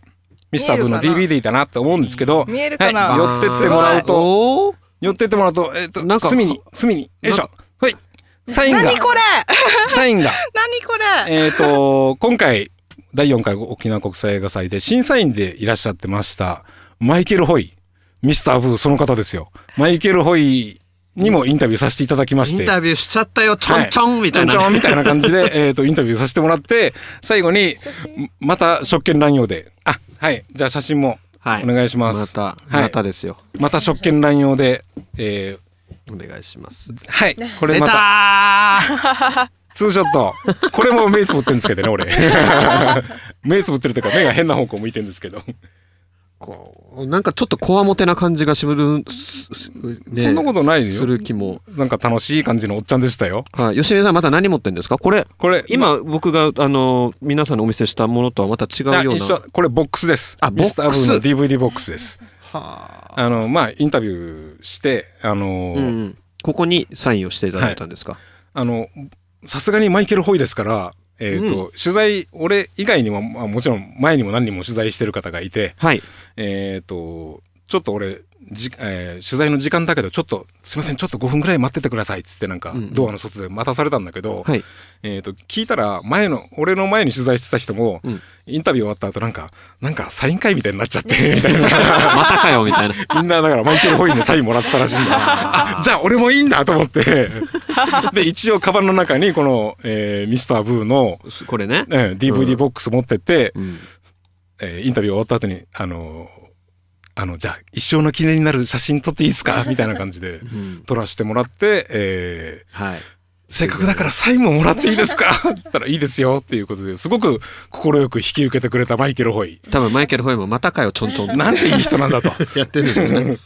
ミスターブーの DVD だなって思うんですけど見えるかな、はい、寄ってってもらうと寄ってってもらうとえっ、ー、となんか隅に隅によいしょはいサインが何これ サインが 何これえっ、ー、と今回第4回沖縄国際映画祭で審査員でいらっしゃってましたマイケル・ホイミスターブーその方ですよマイケル・ホイにもインタビューさせていただきまして。インタビューしちゃったよ、ちょんちょんみたいな、はい、ちょんちょんみたいな感じで、えっと、インタビューさせてもらって、最後に、また食券乱用で、あ、はい、じゃあ写真も、お願いします。はい、また、またですよ。また食券乱用で、えー、お願いします。はい、これまた。ツーショット。これも目つぶってるんですけどね、俺。目つぶってるというか、目が変な方向向いてるんですけど。かなんかちょっとこわもてな感じがする、ね、そんなことないよする気もなんか楽しい感じのおっちゃんでしたよはい吉見さんまた何持ってんですかこれこれ今、ま、僕があの皆さんにお見せしたものとはまた違うようなこれボックスですあボックスミスターブーの DVD ボックスですはあのまあインタビューしてあのーうんうん、ここにサインをしていただいたんですか、はい、あのさすがにマイケル・ホイですからえーと、うん、取材俺以外にも、まあ、もちろん前にも何人も取材してる方がいて、はい、えっ、とちょっと俺じ、えー、取材の時間だけどちょっとすいませんちょっと5分ぐらい待っててくださいっつってなんか、ドアの外で待たされたんだけど、えーと、聞いたら前の俺の前に取材してた人も、うん、インタビュー終わった後なんかなんかサイン会みたいになっちゃって みたいなまたかよみたいなみんなだからマイケル・ホインのサインもらってたらしいんだ あじゃあ俺もいいんだと思って で一応カバンの中にこの、えー、ミスター・ブーのこれね、えー、DVD ボックス持ってって、うん、えー、インタビュー終わった後にあのーあのじゃあ一生の記念になる写真撮っていいですか みたいな感じで撮らせてもらって、えー、はい、せっかくだからサインももらっていいですか って言ったらいいですよっていうことですごく快く引き受けてくれたマイケル・ホイ多分マイケル・ホイもまたかよちょんちょん なんていい人なんだとやってるんですよね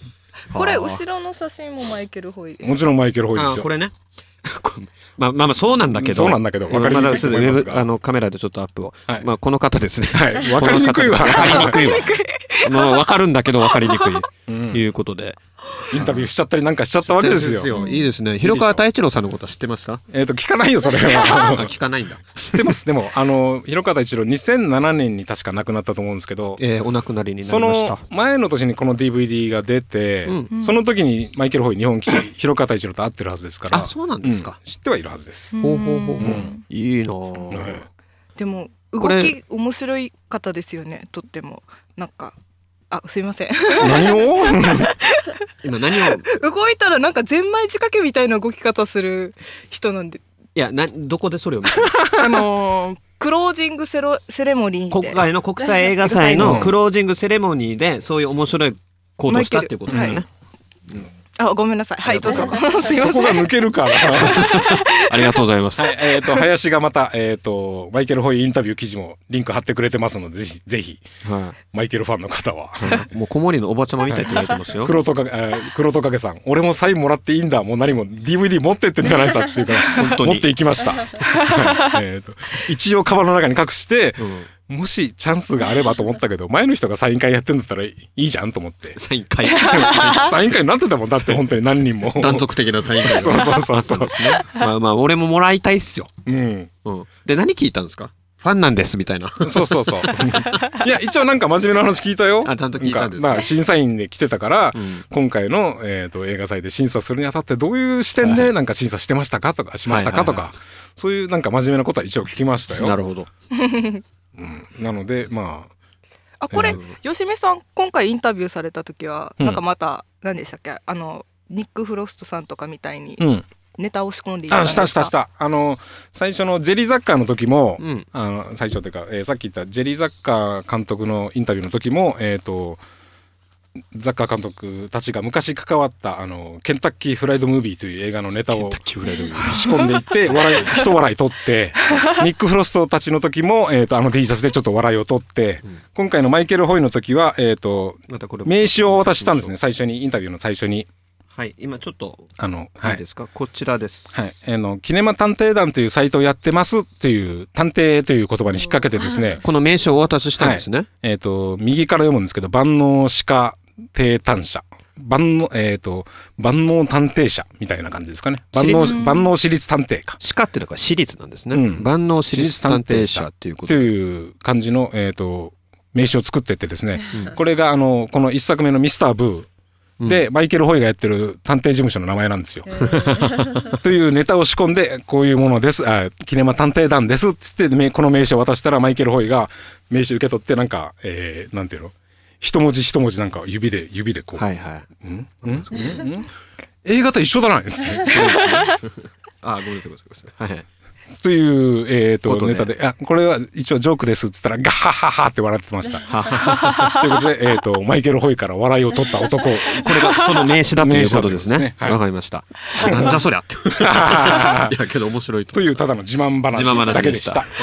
これ後ろの写真もマイケル・ホイですもちろんマイケル・ホイですよこれね まあまあそうなんだけど。そうなんだけど。わかりにくいと思いますあのカメラでちょっとアップを。はい、まあこの方ですね。はい。わかりにくいわ。わかりにくいわ。まあわかるんだけどわかりにくい。いうことで。インタビューしちゃったりなんかしちゃったわけですよ。いいですね。広川太一郎さんのことは知ってましたえっ、ー、と、聞かないよ、それは。聞かないんだ。知ってます。でも、あの、広川太一郎2007年に確か亡くなったと思うんですけど、えー、お亡くなりになりました。前の年にこの DVD が出て、うん、その時にマイケル・ホイ日本来て、広川太一郎と会ってるはずですから。あ、そうなんですか、うん、知ってはいるはずです。ほうほうほう。ほういいな、ね、でも、動き面白い方ですよね、とっても。なんかあすいません何を 今何を動いたらなんかゼンマイ仕掛けみたいな動き方する人なんでいやなどこでそれを見たあのークロージングセロセレモニー国会の国際映画祭のクロージングセレモニーでそういう面白い行動したっていうことだよね、うんあ、ごめんなさい。はい、どうぞ。すいません。こが抜けるから。ありがとうございます。はい、えっ、ー、と、林がまた、えっ、ー、と、マイケルホイインタビュー記事もリンク貼ってくれてますので、ぜひ、ぜひ、はい、マイケルファンの方は。もう小森のおばちゃまみたいって言われてますよ。黒とか、えー、黒とかけさん、俺もサインもらっていいんだ。もう何も DVD 持ってってんじゃないさっていうか、本当に持っていきました。はい、えっ、ー、と、一応、カバンの中に隠して、うんもしチャンスがあればと思ったけど、前の人がサイン会やってんだったらいいじゃんと思って。サイン会 サイン会になってたもんだって本当に何人も。断続的なサイン会。そうそうそうそう。まあまあ、俺ももらいたいっすよ。うん。うん。で、何聞いたんですかファンなんですみたいな。そうそうそう。いや、一応なんか真面目な話聞いたよ。あ、ちゃんと聞いたんです、ね、まあ、審査員で来てたから、うん、今回の、えーと、映画祭で審査するにあたってどういう視点でなんか審査してましたかとか、しましたかとか、そういうなんか真面目なことは一応聞きましたよ。なるほど。なのでまああこれ、吉目さん今回インタビューされた時は、うん、なんかまた何でしたっけあのニック・フロストさんとかみたいに、ネタを仕込んでいたしたしたしたあの最初のジェリー・ザッカーの時も、うん、あの最初っていうか、えー、さっき言ったジェリー・ザッカー監督のインタビューの時もえっ、ー、とザッカー監督たちが昔関わったあのケンタッキーフライドムービーという映画のネタを仕込んでいって 笑い一笑い取って ニック・フロストたちの時も、えー、とあの T シャツでちょっと笑いを取って、今回のマイケル・ホイの時は、えー、と名刺を渡したんですね最初にインタビューの最初に。はい、今ちょっとあの、はい、いいですかこちらです。はい、あ、えー、のキネマ探偵団というサイトをやってますっていう探偵という言葉に引っ掛けてですね、この名称をお渡ししたんですね。はい、えっ、ー、と右から読むんですけど万能鹿低探者。万能、えっ、ー、と、万能探偵者みたいな感じですかね。万能、万能私立探偵か。しかっていうのが私立なんですね。うん、万能私立探偵者っていうこと。という感じの、えっ、ー、と、名刺を作っててですね、うん、これが、あの、この一作目のミスターブーで、うん、マイケル・ホイがやってる探偵事務所の名前なんですよ。というネタを仕込んで、こういうものです、あ、キネマ探偵団ですっつって、この名刺を渡したら、マイケル・ホイが名刺受け取って、なんか、えー、なんていうの一文字一文字なんか指で指でこう「はいはい、んんん映一緒だな」つって。あごめんなさいごめんなさい。はいという、えーと、ネタであこれは一応ジョークですっつったらガハハハって笑ってました。ということで、えーと、マイケル・ホイから笑いを取った男これがその名詞だということですね。わ、ね、はい、かりました。なんじゃそりゃって。いやけど面白いと。というただの自慢話だけでした。し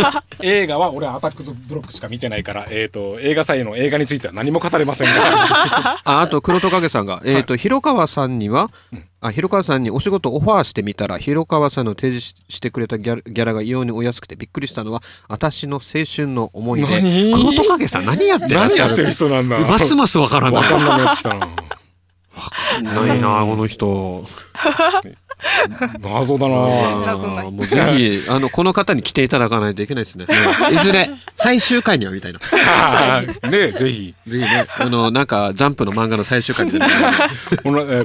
た映画は俺はアタックズ・ブロックしか見てないから、えーと、映画祭の映画については何も語れませんが。ああと黒戸影さんが、えーと広川さんには、うんあ広川さんにお仕事オファーしてみたら広川さんの提示してくれたギャラが異様にお安くてびっくりしたのは私の青春の思い出黒トカゲさん何やってっる人なんだますますわからない分かんないなこの人 謎だなもうぜひあのこの方に来ていただかないといけないですね いずれ最終回にはみたいな ねぜひぜひねあのなんかジャンプの漫画の最終回みたいな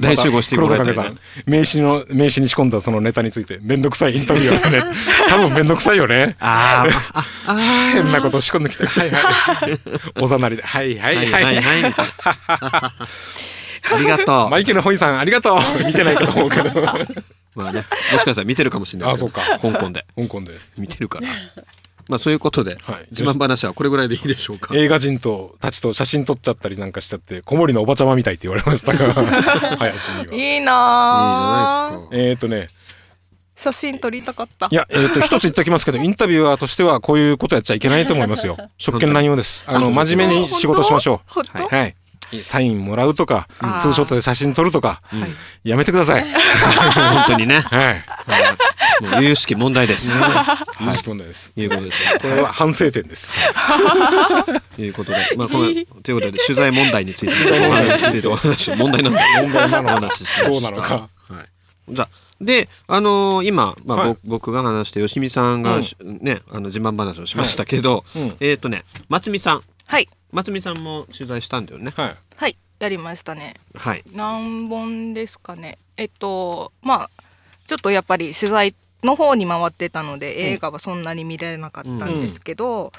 大集合して黒らさん、名刺の名刺に仕込んだそのネタについてめんどくさいインタビューをね多分めんどくさいよねああ変なこと仕込んできてはいはいおざなりではいはいはいはいはいありがとう。マイケルホイさん、ありがとう。見てないかと思うけど。まあね、もしかしたら見てるかもしれないけど。香港で。香港で。見てるから。まあ、そういうことで、はい、自慢話はこれぐらいでいいでしょうか。映画人と、たちと写真撮っちゃったりなんかしちゃって、小森のおばちゃまみたいって言われましたが。林には。いいな。いいじゃないですか。えっとね。写真撮りたかった。いや、えっ、と、一つ言っておきますけど、インタビュアーとしてはこういうことやっちゃいけないと思いますよ。職権乱用です。あの、真面目に仕事しましょう。はい。サインもらうとか、ツーショットで写真撮るとか、やめてください。本当にね。はい。もう有識問題です。有 識問題です。いうことです。これは反省点です。ということで、まあこのということで取材問題についてお話問題なだ。問題なの話どうなのか。はい。じゃで、あのー、今、まあはい、僕が話して、よしみさんが、うん、ね、あの、自慢話をしましたけど、はいうん、えっ、とね、松見さん。はい松見さんも取材したんだよねはいはいやりましたねはい何本ですかねえっとまあちょっとやっぱり取材の方に回ってたので映画はそんなに見れなかったんですけど、うんうん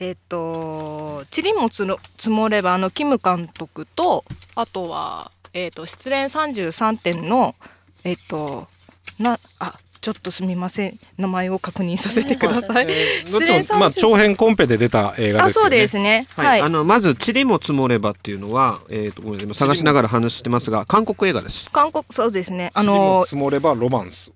えっ、と「ちりも積もれば」のキム監督とあとは、えっ、と失恋33点のえっ、となあちょっとすみません名前を確認させてください。どっちもまあ長編コンペで出た映画ですよね。そうですね。はい。はい、あのまず地塵も積もればっていうのはえっ、ー、とごめんなさい今探しながら話してますが韓国映画です。韓国そうですね。あのー、積もればロマンス。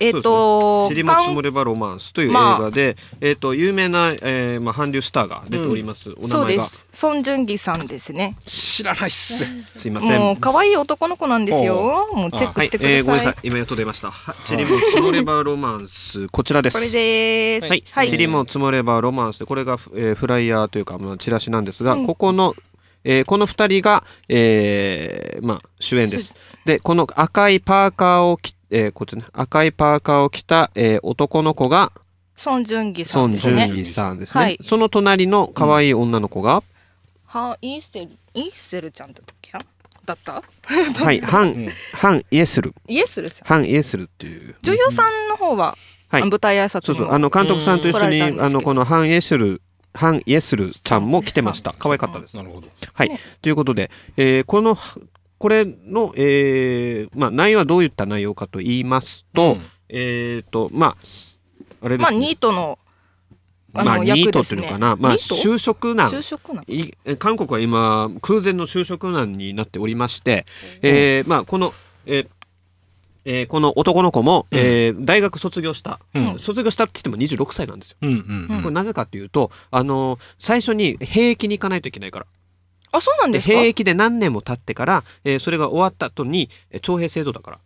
えっ、ー、と、ね、知りもればロマンスという映画で、まあ、えっ、ー、と有名な、えー、まあ韓流スターが出ております、うん、お名前がそうです孫純義さんですね知らないっすすいませんもう可愛い男の子なんですよもうチェックしてください、はい、えー、ごめんなさい今やっと出ましたちりも積もればロマンスこちらですこれですはい、はい、も積もればロマンスこれが、えー、フライヤーというかまあチラシなんですが、うん、ここのえー、この2人が、えーまあ、主演です。でこの赤いパーカーを着えー、こっちね、赤いパーカーを着た、えー、男の子が、孫淳義さんですね。孫淳義さんですね。はい、その隣の可愛い女の子が、うん、はインステル、インステルちゃんだったっけだった はい、ハン、ハンイエスル。イエスルハンイエスルっていう。女優さんの方は、はい、舞台挨拶そうそう、あの、監督さんと一緒に、あの、このハンイエスルハン・イエスルちゃんも来てました。可愛かったです。なるほど。はい。ということで、えー、このこれの、えーまあ、内容はどういった内容かと言いますと、うん、えっ、ー、と、まあ、あれです、ね、まあ、ニートの、あのまあ、ニートっていうのかな、まあ、就職難就職難韓国は今、空前の就職難になっておりまして、うん、えーまあ、この、えーえー、この男の子も、うえー、大学卒業した、うん、卒業したって言っても26歳なんですよ、うんうん、これなぜかというとあのー、最初に兵役に行かないといけないから、あそうなんですか兵役で何年も経ってから、えー、それが終わった後に徴兵制度だから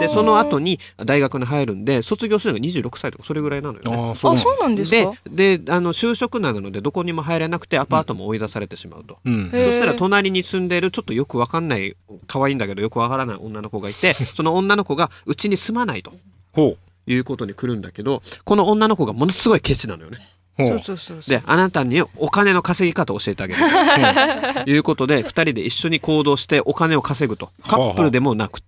でその後に大学に入るんで卒業するのが26歳とかそれぐらいなのよ、ね、あそうなんですかであの就職なのでどこにも入れなくてアパートも追い出されてしまうと、うん、そしたら隣に住んでるちょっとよくわかんない可愛いんだけどよくわからない女の子がいて その女の子がうちに住まないということに来るんだけどこの女の子がものすごいケチなのよね。そうそうそうであなたにお金の稼ぎ方を教えてあげると いうことで2人で一緒に行動してお金を稼ぐとカップルでもなく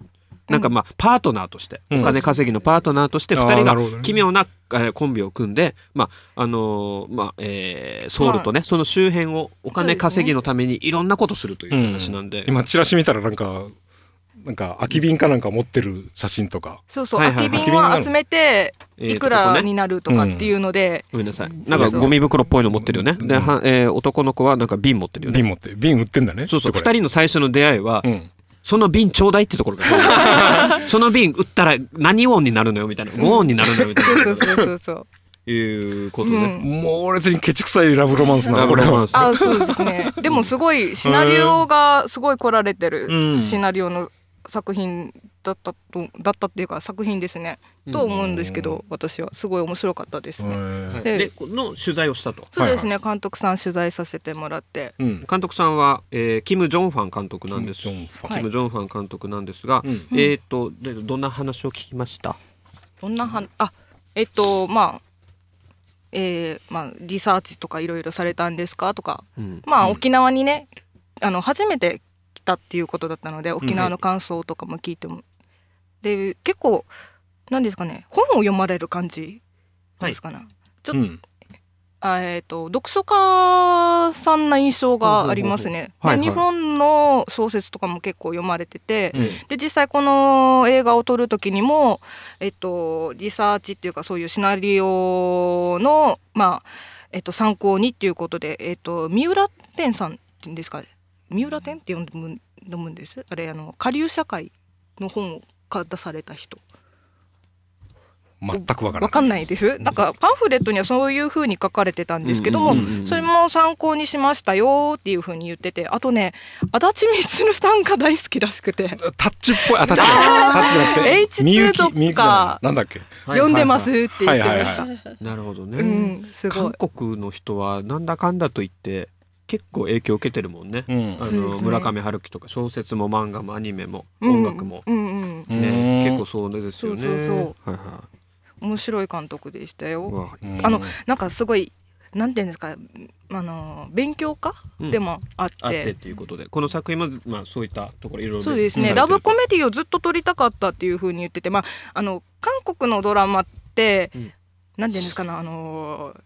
なんかまあパートナーとして、お金稼ぎのパートナーとして2人が奇妙なコンビを組んで、まああのまあえソウルとね、その周辺をお金稼ぎのためにいろんなことするという話なんで今チラシ見たらなんかなんか空き瓶かなんか持ってる写真とかそうそう、はいはい、空き瓶を集めていくらになるとかっていうので、えーねうん、ごめんなさいなんかゴミ袋っぽいの持ってるよね、では、えー、男の子はなんか瓶持ってるよね瓶持って瓶売ってんだねそうそう2人の最初の出会いは、うんその瓶ちょうだいってところが その瓶売ったら何音になるのよみたいな5音になるのよみたいな、そうそうそうそういうことね、うん、猛烈にケチくさいラブロマンスなこれはあそうですねでもすごいシナリオがすごい来られてるシナリオの作品だったとだったっていうか作品ですねと思うんですけど私はすごい面白かったですね。でこの取材をしたとそうですね、監督さん取材させてもらって、うん、監督さんは、えー、キム・ジョンファン監督なんですキム・ジョンファン監督なんですが、えっとどんな話を聞きましたどんなはあえっ、とまあえーまあ、リサーチとかいろいろされたんですかとか、うん、まあ沖縄にね、あの初めてたっていうことだったので沖縄の感想とかも聞いても、で結構何ですかね本を読まれる感じですかね、はい、ちょっと、うんえーと、読書家さんな印象がありますね。で、日本の小説とかも結構読まれてて、うん、で実際この映画を撮る時にも、えーと、リサーチっていうかそういうシナリオの、まあえっと、参考にっていうことで、えっと三浦天さんっていうんですか三浦天って呼む読むんですあれあの下流社会の本を出された人全くわからないわかんないですなんかパンフレットにはそういうふうに書かれてたんですけども、それも参考にしましたよっていうふうに言っててあとね足立光さんが大好きらしくて タッチっぽいあタッチじゃなくて H2 とかなんだっけ読んでますって言ってましたなるほどね、うん、す韓国の人はなんだかんだと言って結構影響を受けてるもんね、うん、あの、ね、村上春樹とか小説も漫画もアニメも音楽も、うんうんうん、ね、結構そうですよね。はいはい、面白い監督でしたよ。あのなんかすごいなんていうんですかあの勉強家、うん、でもあって。あってっていうことでこの作品も、まあ、そういったところいろいろそうですね、ラブコメディをずっと撮りたかったっていうふうに言ってて、まあ、あの韓国のドラマって、うん、なんていうんですかねあのー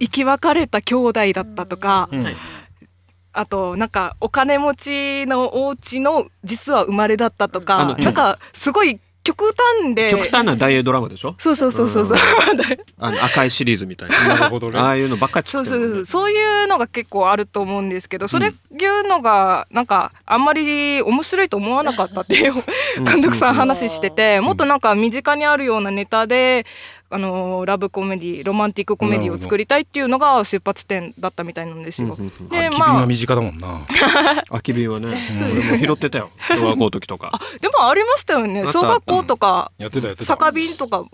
生き別れた兄弟だったとか、うんあとなんかお金持ちのお家の実は生まれだったとか、なんかすごい極端で極端な大英ドラマでしょそうそうそうそうそう、あの赤いシリーズみたいななるほど、ね、ああいうのばっかり、ね、そうそうそうそういうのが結構あると思うんですけどそれいうのがなんかあんまり面白いと思わなかったっていう監督さん話しててもっとなんか身近にあるようなネタであのラブコメディロマンティックコメディを作りたいっていうのが出発点だったみたいなんですよ。でまあ身近だもんな。空 き瓶はね、俺も拾ってたよ小学校時とか。でもありましたよね小学校とか、ややっってた、てた。酒瓶とか。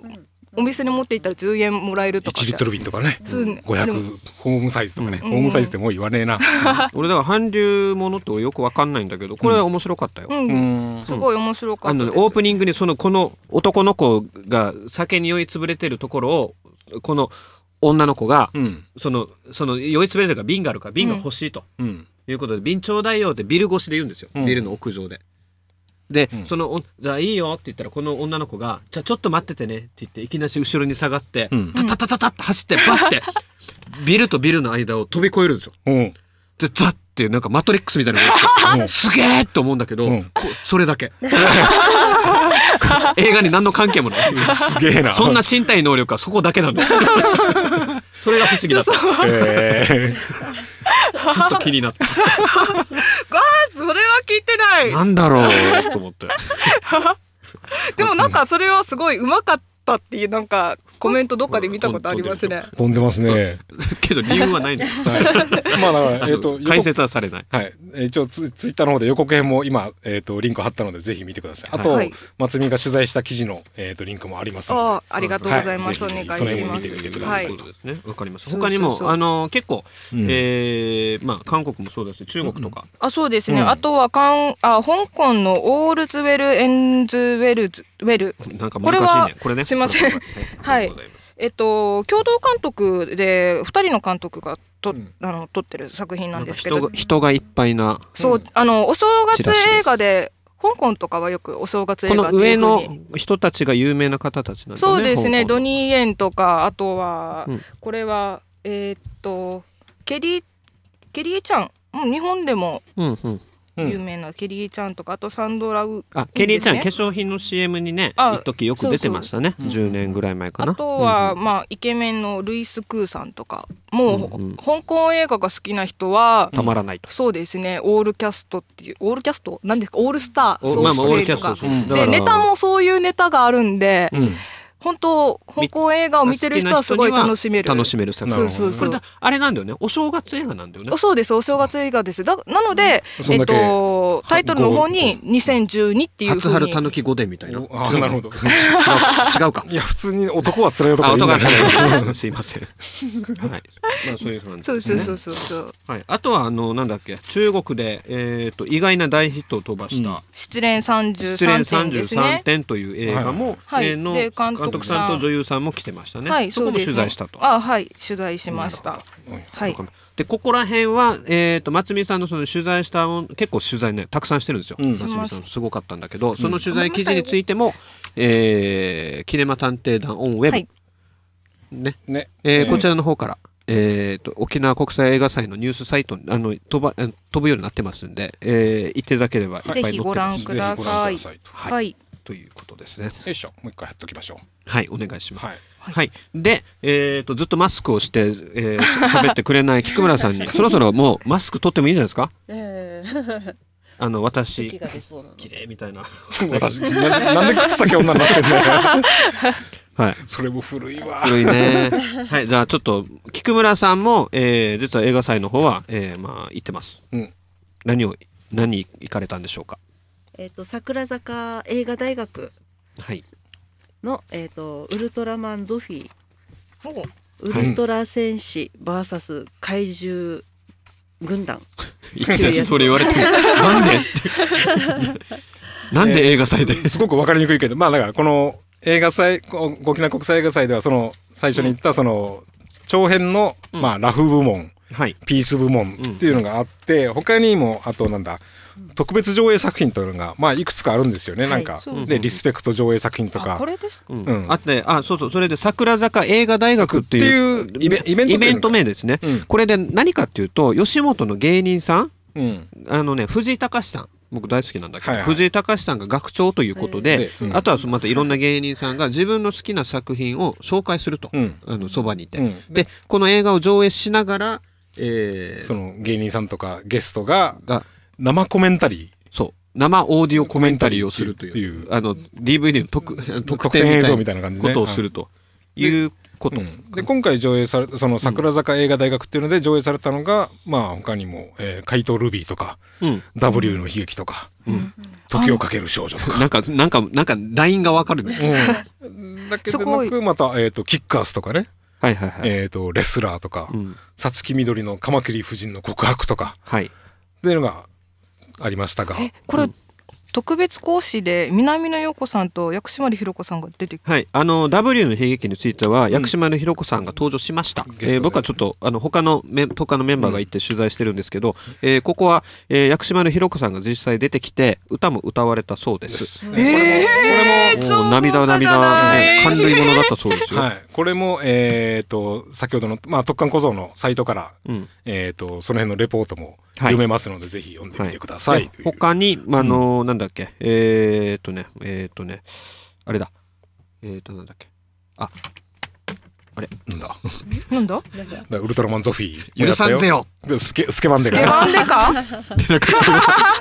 お店に持っていったら10円もらえるとか1リットル瓶とかね、うん、500ホームサイズとかね、うん、ホームサイズでもう言わねえな 俺だから韓流ものってよく分かんないんだけどこれは面白かったよ、うんうん、すごい面白かったオープニングにそのこの男の子が酒に酔いつぶれてるところをこの女の子が、そのその酔いつぶれてるか瓶があるから瓶が欲しいと、いうことで瓶ちょうだいよってビル越しで言うんですよ、ビルの屋上で。で、うん、その「じゃあいいよ」って言ったらこの女の子が「じゃあちょっと待っててね」って言っていきなし後ろに下がって、うん、タタタタタって走ってバッてビルとビルの間を飛び越えるんですよ。うん、でザッってなんかマトリックスみたいなのすげえと思うんだけど、うん、それだけ。映画に何の関係もない。すげえな。そんな身体能力はそこだけなんだ。それが不思議だった。えちょっと気になった。それは聞いてないなんだろうと思って でもなんかそれはすごいうまかったっていうなんかコメントどっかで見たことありますね。飛んでますね。けど理由はないんです。はい、まあだ えっ、ー、と解説はされない。はい。一応ツツイッターの方で予告編も今えっ、ー、とリンク貼ったのでぜひ見てください。あと、はい、松見が取材した記事のえっ、ー、とリンクもありますので。あありがとうございます。はい、お願いします。見てみてください。そうでね。わかります。他にもあの結構、えん、えまあ韓国もそうだし中国とか。うん、あそうですね。うん、あとはかんあ香港のオールズウェルエンズウェルズウェル。なんか難しいね。これね。すみません。はい。はいえっと、共同監督で二人の監督がと、うん、あの撮ってる作品なんですけど人がいっぱいなそう、うん、あのお正月映画で香港とかはよくお正月映画って上の人たちが有名な方たちなんですねそうですねドニー・エンとかあとは、うん、これはえー、っとケリーケリーちゃん日本でも、うんうん、有名なケリーちゃんとか、あとサンドラウ、ね、あケリーちゃん化粧品の CM にね一時よく出てましたねそ10年ぐらい前かなあとは、うんうん、まあイケメンのルイス・クーさんとかもう、うんうん、香港映画が好きな人はたまらないとそうですねオールキャストっていうオールキャスト何ですかオールスターそうしてとでネタもそういうネタがあるんで、うん本当香港映画を見てる人はすごい楽しめる楽しめる作品そうそうそうあれなんだよねお正月映画なんだよねそうですお正月映画ですだなので、うん、えっとタイトルの方に2012っていう初春たぬき御殿みたいなあなるほど 違うかいや普通に男は辛い男男は辛い すいません はいまあそういう感じ、ね、そうそうそうそうはいあとはあのなんだっけ中国でえっ、ー、と意外な大ヒットを飛ばした、うん、失恋33点ね失恋33点という映画も、はい、えー、の監督督さんと女優さんも来てましたね。はい、そこも取材したと。あ、はい、取材しました。はい。で、ここら辺は、えっ、ー、と、松見さんのその取材した結構取材ね、たくさんしてるんですよ。うん、松見さん、すごかったんだけど、その取材記事についても。うん、えー、キネマ探偵団オンウェブ。ね、ね、えー、こちらの方から。えーと、沖縄国際映画祭のニュースサイトあの飛ば飛ぶようになってますんで、えー、行っていただければいっぱい載ってます。ぜひご覧ください、はいということですね。よいしょ、もう一回やっておきましょう。はい、お願いします。はい、はい、で、えっ、ー、とずっとマスクをして、えー、べってくれない 菊村さんに、そろそろもう マスク取ってもいいじゃないですか。えーあの私綺麗みたいな私なんで口先女になってんだよ はい、それも古いわ古いねはいじゃあちょっと菊村さんも、えー、実は映画祭の方は、えー、まあ行ってます、うん、何を何行かれたんでしょうかえーと、桜坂映画大学の、はい、えーと、ウルトラマンゾフィー、ウルトラ戦士 VS 怪獣軍団、は い、いきなりそれ言われて なんで なんで映画祭で、えー、すごく分かりにくいけどまあだからこの映画祭ごきな国際映画祭ではその最初に言ったその長編の、うん、まあ、ラフ部門、はい、ピース部門っていうのがあって、うん、他にもあとなんだ特別上映作品というのが、まあ、いくつかあるんですよね、なんか、でリスペクト上映作品とか。これですうん、あってあそうそうそれで桜坂映画大学っていうイベント名ですね、これで何かっていうと吉本の芸人さん、うん、あのね藤井隆さん僕大好きなんだけど、藤井隆さんが学長ということで、あとはまたいろんな芸人さんが自分の好きな作品を紹介すると、あのそばにいて、でこの映画を上映しながら、えー、その芸人さんとかゲストがが生コメンタリーそう生オーディオコメンタリーをするというあの DVD の特特典映像みたいな感じでことをするということで,、で今回上映されその桜坂映画大学っていうので上映されたのが、まあ他にも「えー、怪盗ルビー」とか、W の悲劇」とか、時をかける少女」とかなんかなんかなんかラインがわかるね、うん、だけでなくまた、えーと「キッカース」とかねはいはいはい、えー、とレスラーとか五月みどりの鎌マ夫人の告白とか、はい、っていうのがありましたがこれ、特別講師で南野陽子さんと薬師丸ひろ子さんが出てはいあの W の悲劇については薬師丸ひろ子さんが登場しました、うん、えー、僕はちょっとあの他のメ他のメンバーが行って取材してるんですけど、うん、えー、ここは、えー、薬師丸ひろ子さんが実際出てきて歌も歌われたそうです、ですね、これもこれもも涙涙、ね、感涙ものだったそうですよ、はい、これも、えーと、と先ほどの、まあ、特艦小僧のサイトから、うん、えーと、とその辺のレポートも読めますので、はい、ぜひ読んでみてください、はい、他に、まあの、うん、なんだだっけえー、っとね、えー、っとね、あれだ。えー、っと、なんだっけ。あ、あれなんだなんだウルトラマンゾフィー。許さんぜよスケ、スケバンデカ。スケバンデカ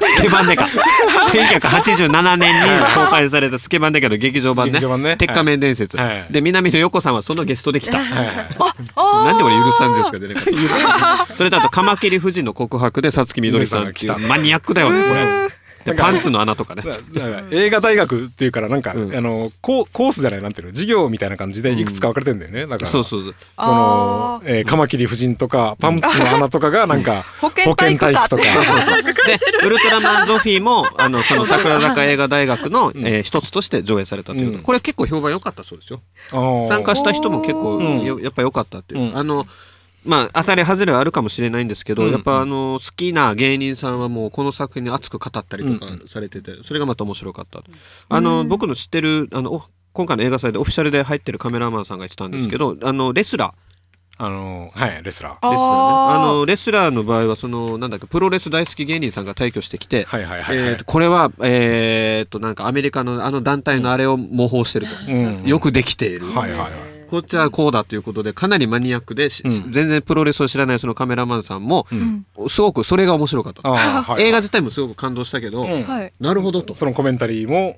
スケバンデカ。1987年に公開されたスケバンデカの劇場版ね。版ね鉄仮面伝説、はい。で、南野陽子さんはそのゲストで来た。はいなんで俺許さんぜよしか出なかった。それとあと、カマキリ夫人の告白でさつきみどりさん来た。マニアックだよね、これ。でパンツの穴とかね 映画大学っていうからなんか、うん、あのココースじゃないなんていうの授業みたいな感じでいくつか分かれてるんだよね、だからそうそうそうその、えー、カマキリ夫人とかパンツの穴とかがなんか保健体育とか でウルトラマンゾフィーもあのその桜坂映画大学の、えー、一つとして上映されたという、うん、これ結構評判良かったそうですよ参加した人も結構やっぱ良かったっていう、あのまあ、当たり外れはあるかもしれないんですけど、うんうん、やっぱあの好きな芸人さんはもうこの作品に熱く語ったりとかされてて、うんそれがまた面白かった、うん、あの僕の知ってるあのお今回の映画祭でオフィシャルで入ってるカメラマンさんが言ってたんですけど、うん、あのレスラーあのはいレスラーレスラー,、ね、あのレスラーの場合はそのなんだっけプロレス大好き芸人さんが退去してきてこれは、えー、っとなんかアメリカのあの団体のあれを模倣してると、うん、よくできている。はいはいはいこっちはこうだということでかなりマニアックで、全然プロレスを知らないそのカメラマンさんも、すごくそれが面白かった、映画自体もすごく感動したけど、なるほどとそのコメンタリーも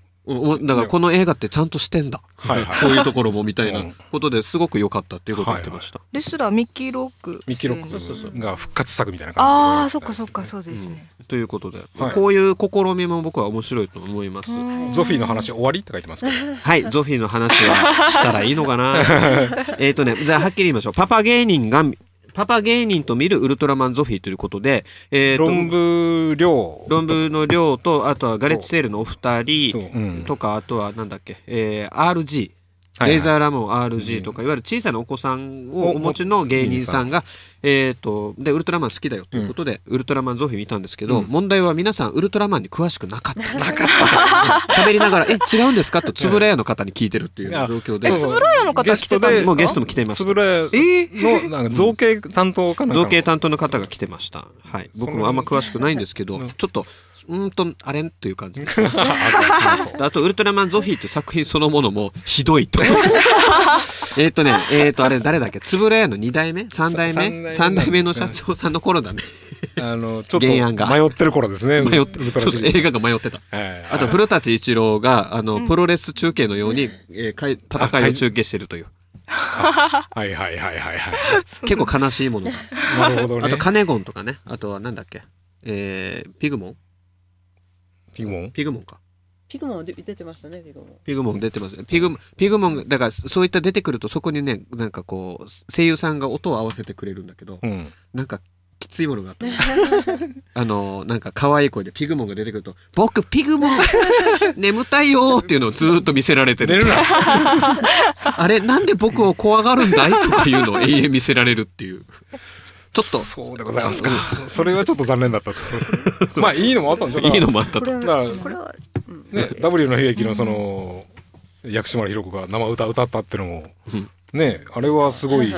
だからこの映画ってちゃんとしてんだ、はいはい、そ ういうところもみたいなことですごく良かったっていうことを言ってました、レスラーミッキー・ロックミッキー・ロックが復活作みたいな感じ、ああそっかそっかそうですね、うん、ということで、はい、こういう試みも僕は面白いと思います、ゾフィーの話終わりって書いてますけどはいゾフィーの話はしたらいいのかな えっとねじゃあはっきり言いましょうパパ芸人がパパ芸人と見るウルトラマンゾフィーということで、えーと、論文量論文の量とあとはガレッツセールのお二人とか、あとはなんだっけ、えー、RG レーザーラモン RG とか、いわゆる小さなお子さんをお持ちの芸人さんが、えっとでウルトラマン好きだよということで、ウルトラマンゾフィー見たんですけど、問題は皆さんウルトラマンに詳しくなかったなかった 喋りながら「え違うんですか?」と円谷の方に聞いてるっていう状況で円谷の方ゲストでもうゲストも来ています円谷のなんか造形担当かな造形担当の方が来てました、はい、僕もあんま詳しくないんですけどちょっとうんとあれんという感じ あとウルトラマンゾフィーという作品そのものもひどいと えっとねえっ、ー、とあれ誰だっけ円谷の2代目3代目3代目の社長さんの頃だねあのちょっと迷ってる頃ですね迷って映画が迷ってた、あと古舘一郎があのプロレス中継のように、えー、戦いを中継してるという。はいはいはいはいはい。結構悲しいものが。なるほど、ね、あとカネゴンとかね。あとはなんだっけ。えー、ピグモンピグモンピグモンか。ピグモン出てましたね、ピグモン。ピグモン出てます。ピグピグモン、だからそういった出てくるとそこにね、なんかこう、声優さんが音を合わせてくれるんだけど、うん、なんかきついものがあった あのなんか可愛い声でピグモンが出てくると「僕ピグモン 眠たいよ」っていうのをずっと見せられてる あれなんで僕を怖がるんだいとかいうのを永遠見せられるっていうちょっとそうでございますか それはちょっと残念だったと まあいいのもあったんでしょ いいのもあったとこれは、ね、W の悲劇のその薬師丸ひろ子が生歌歌ったっていうのも、ねあれはすごい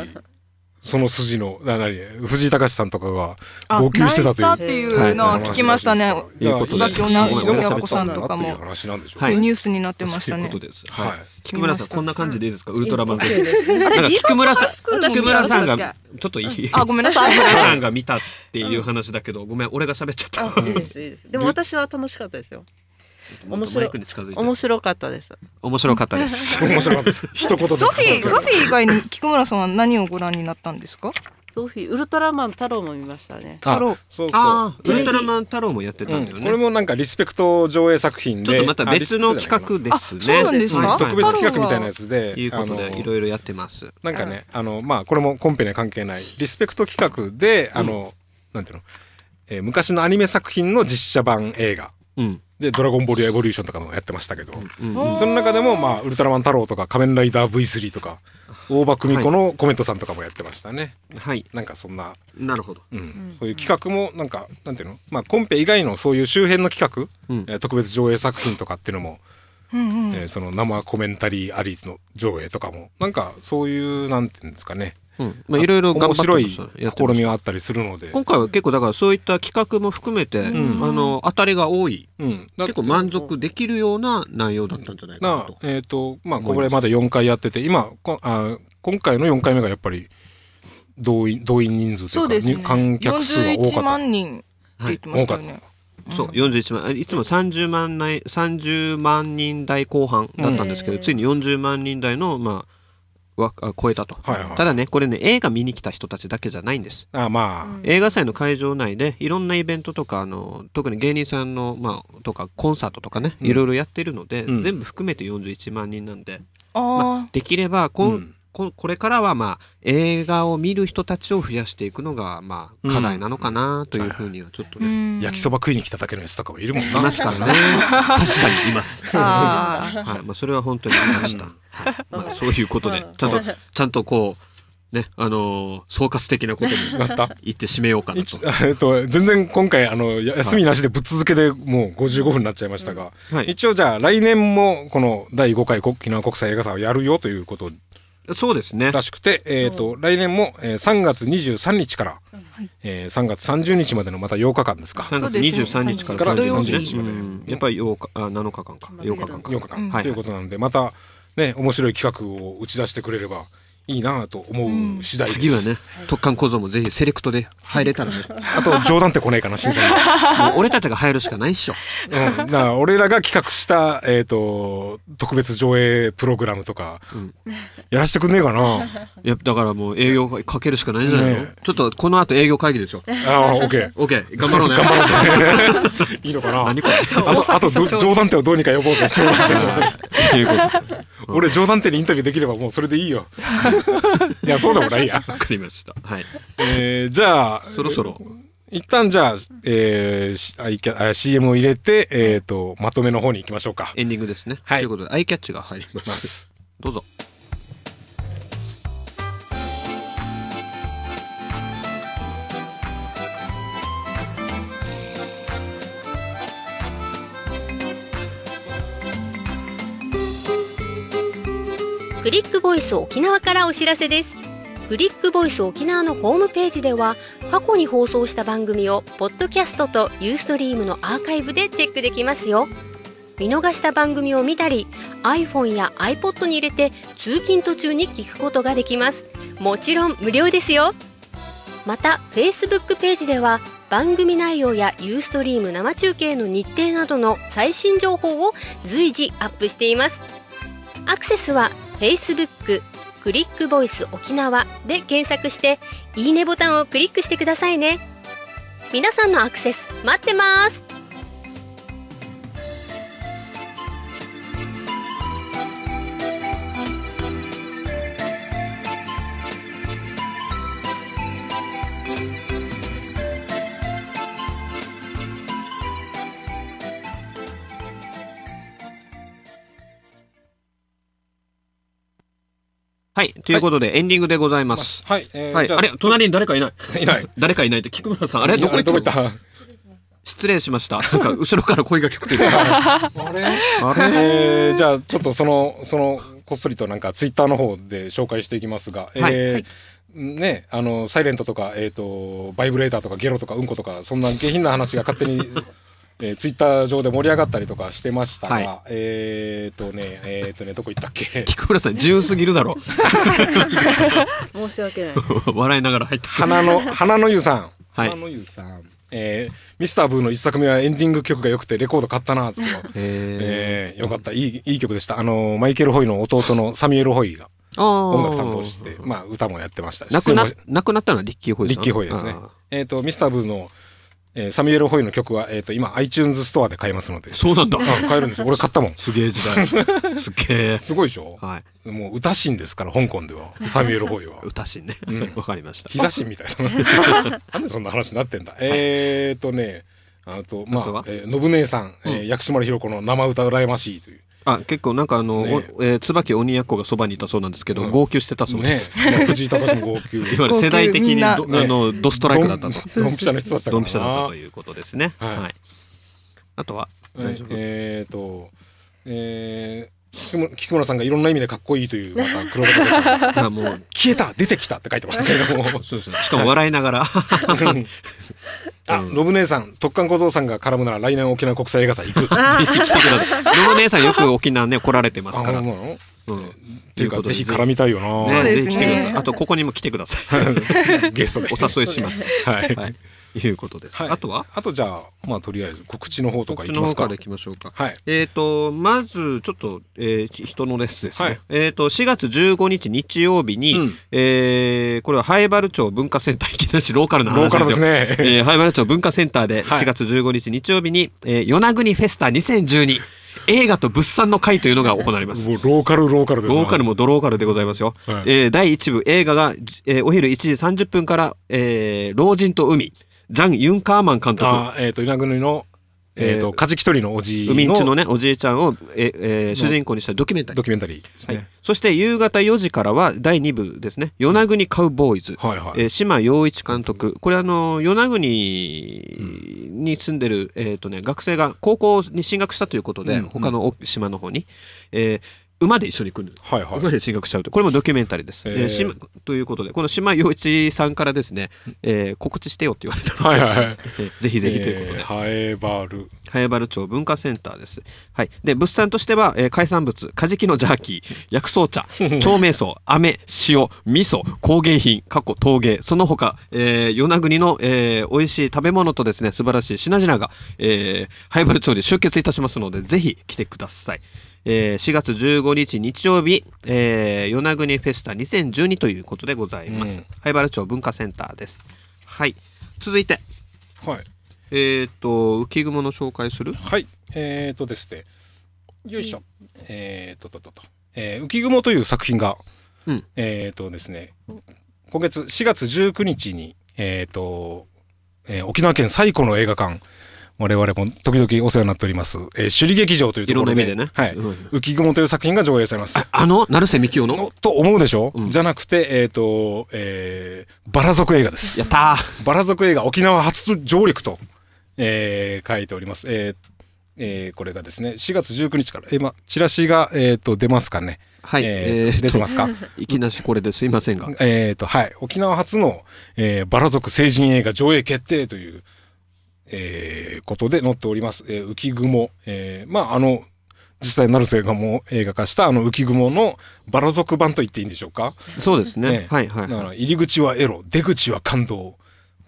その筋のななに、藤井隆さんとかが号泣してたというっていうのは聞きましたね。椿、はい、おな親子さんとかも、ニュースになってましたね。はい、菊村さんこんな感じでいいですか、ウルトラマンなんか菊村さん菊村さんがちょっといい あごめんなさい菊村さんが見たっていう話だけどごめん俺が喋っちゃったいいですいいですでも私は楽しかったですよ面白面白かったです。面白かったです。面白かったです。一言ゾ フィー、ゾフィー以外に菊村さんは何をご覧になったんですかドフィーウルトラマン太郎も見ましたね太郎そうそうウルトラマン太郎もやってたんだよね、これもなんかリスペクト上映作品でちょっとまた別の企画ですねそうなんですか、特別企画みたいなやつでいうことでいろいろやってますなんかねあのまあこれもコンペには関係ないリスペクト企画であの、なんていうの、えー、昔のアニメ作品の実写版映画、うん、で「ドラゴンボールエボリューション」とかもやってましたけど、その中でも、まあ「ウルトラマン太郎」とか「仮面ライダー V3」とか大場久美子のコメントさんとかもやってましたね。はい、なんかそんななるほど、うん、そういう企画もなんかなんていうの、まあ、コンペ以外のそういう周辺の企画、うん、特別上映作品とかっていうのも、うんうん、えー、その生コメンタリーありの上映とかもなんかそういうなんていうんですかねまあ、いろいろ面白い試みはあったりするので今回は結構だからそういった企画も含めて、あの当たりが多い、結構満足できるような内容だったんじゃないかと。えーとまあ、これまだ4回やってて今こあ今回の4回目がやっぱり動員動員人数というかう、ね、観客数が多かった。万人って言ってましね。そう41万いつも30万内30万人台後半だったんですけど、ついに40万人台のまあは超えたと、はいはい、ただねこれね映画見に来た人たちだけじゃないんですあ、まあ、映画祭の会場内でいろんなイベントとかあの特に芸人さんの、まあ、とかコンサートとかね、うん、いろいろやってるので、うん、全部含めて41万人なんで、まあ、できればこ、うんここれからはまあ映画を見る人たちを増やしていくのがまあ課題なのかなというふうにはちょっとね、うん、焼きそば食いに来ただけのやつとかもいるもんなますからね確かにいます はいまあ、それは本当にいました、はいまあ、そういうことでちゃんとちゃんとこうね、あのー、総括的なことに言って締めようかなと。えっと、全然今回、あの、休みなしでぶっ続けでもう55分になっちゃいましたが、はい、一応じゃあ来年もこの第5回沖縄国際映画祭をやるよということそうですね。らしくて、えっ、ー、と、来年も、えー、3月23日から、えー、3月30日までのまた8日間ですか。3月23日から30日まで。やっぱり8日、あ7日間か。8日間か。8日間。ということなんで、また、ね、面白い企画を打ち出してくれれば、いいなと思う次第です、次はね特艦構造もぜひセレクトで入れたらね あと冗談ってこねえかな新さん 俺たちが入るしかないっしょ、うん、だ俺らが企画した、えーと、特別上映プログラムとか、うん、やらせてくんねえかな いやだからもう営業かけるしかないんじゃないの、ね、ちょっとこの後営業会議ですよああオッケー頑張ろうね頑張ろういいのかなあとあと冗談ってをどうにか呼ぼうぜ冗談っていうこと俺冗談手にインタビューできればもうそれでいいよ いやそうでもないやわかりましたはい、えー、じゃあそろそろ一旦じゃあ、えー、CM を入れて、えーと、とまとめの方に行きましょうかエンディングですね、はい、ということでアイキャッチが入りますどうぞクリックボイス沖縄からお知らせですクリックボイス沖縄のホームページでは過去に放送した番組をポッドキャストとユーストリームのアーカイブでチェックできますよ見逃した番組を見たり iPhone や iPod に入れて通勤途中に聞くことができますもちろん無料ですよまた Facebook ページでは番組内容やユーストリーム生中継の日程などの最新情報を随時アップしていますアクセスは Facebook クリックボイス沖縄で検索していいねボタンをクリックしてくださいね皆さんのアクセス待ってますはい、ということで、エンディングでございます。はい、えー、はい、あれ、隣に誰かいない。いない。誰かいないって、菊村さん、あれ、どこ行った失礼しました。なんか後ろから声が聞こえて あれ、あれ、えー、じゃあちょっとそのそのこっそりとなんかツイッターの方で紹介していきますが、えー、はいね、あの、サイレントとか、えっ、ー、と、バイブレーターとかゲロとかうんことか、そんな下品な話が勝手にえー、ツイッター上で盛り上がったりとかしてましたが、はい、えっ、ー、とね、えっ、ー、とね、どこ行ったっけ 菊村さん、自由すぎるだろ。申し訳ない。笑いながら入った。花の、花の湯さん。はい、花の湯さん。えー、ミスターブーの一作目はエンディング曲が良くてレコード買ったなぁ、つって、えー、よかった、いい、いい曲でした。あの、マイケル・ホイの弟のサミュエル・ホイが。音楽担当して、まあ、歌もやってましたし。亡くな亡くなったのはリッキー・ホイですリッキー・ホイですね。えっ、と、ミスターブーのえー、サミュエル・ホイの曲は、えーと、今 iTunes ストアで買えますのでそうなんだ、うん、買えるんです 俺買ったもんすげえ時代 すげえすごいでしょ、はい、もう歌神ですから香港ではサミュエル・ホイは 歌神ねわ、うん、かりました膝神みたいななんでそんな話になってんだ、はい、えっ、ー、とねあとまああえー、信姉さん、えー、薬師丸ひろ子の生歌羨ましいというあ結構なんかあの、ねえー、椿鬼奴がそばにいたそうなんですけど、うん、号泣してたそうです、ね、藤井隆も号泣 世代的にど、あのドストライクだったとドンピシャのやだったドンピシャだったということですねはい、はい、あとは大丈夫えー、っとえー菊村さんがいろんな意味でかっこいいというまた黒田さんもう消えた出てきたって書いてましけども そうですねしかも笑いながらあ、ロブ姉さん特貫小僧さんが絡むなら来年沖縄国際映画祭行くぜひ 来てくださいロブ姉さんよく沖縄ね来られてますからうん、っていうかぜひ絡みたいよな。そうですね。あとここにも来てください。ゲストでお誘いします。はい。はいいうことです。はい、あとはあとじゃあ、まあ、とりあえず告知の方とかいきますか。告知の方からいきましょうか。はい、えっ、ー、と、まず、ちょっと、えー、人のレッスですね。はい、えっ、ー、と、4月15日日曜日に、うん、えー、これは灰原町文化センター、いきなりローカルな話ですよ。ローカルですね。えー、原町文化センターで4月15日日曜日に、えー、与那国フェスタ2012。映画と物産の会というのが行われます。ローカルローカルローカルもドローカルでございますよ。はい、えー、第1部映画が、えー、お昼1時30分から、えー、老人と海。ジャン・ユンカーマン監督。あえっ、ー、と、与那国の、えっ、ー、と、カジキ取りのおじいの。ウミのね、おじいちゃんを、ええー、主人公にしたドキュメンタリー。ドキュメンタリーですね。はい、そして、夕方4時からは、第2部ですね、与那国カウボーイズ。はいはい。えー、島洋一監督。これ、あの、与那国に住んでる、えっ、とね、学生が高校に進学したということで、うん、他の島の方に。えー馬で一緒に来る、はいはい、馬で進学しちゃうとこれもドキュメンタリーです。えー、ということでこの島陽一さんからですね、えー、告知してよって言われたので、はいはい えー、ぜひぜひということで、えー、ハエバルハエバル町文化センターです。はい、で物産としては、えー、海産物カジキのジャーキー 薬草茶長命草飴塩味噌工芸品過去陶芸その他、えー、与那国の、えー、美味しい食べ物とですね素晴らしい品々が、えー、ハエバル町に集結いたしますのでぜひ来てください。えー、4月15日日曜日、えー、与那国フェスタ2012ということでございます。うん、灰原町文化センターです。はい。続いて。はい。えー、っと、浮雲の紹介するはい。えー、っとですね。よいしょ。えー、っとととと。えー、浮雲という作品が、うん、えっとですね、今月4月19日に、えっと、えー、沖縄県最古の映画館、我々も時々お世話になっております、えー、首里劇場というところで、ね、いろんな意味でね、はい浮雲という作品が上映されます。あの成瀬幹雄のと思うでしょ、うん、じゃなくて、えっ、ー、と、えー、バラ族映画です。やったバラ族映画、沖縄初上陸と、えー、書いております。えーえー、これがですね、4月19日から、えー、チラシが、えっ、ー、と、出ますかね。はい、えー、出てますか。いきなしこれですいませんが。えっ、と、はい。沖縄初の、えー、バラ族成人映画上映決定という、えー、ことで載っております。えー、浮雲。えー、まあ、あの、実際成瀬がも映画化したあの浮雲のバラ族版と言っていいんでしょうかそうですね、ねはいはい、だから入り口はエロ出口は感動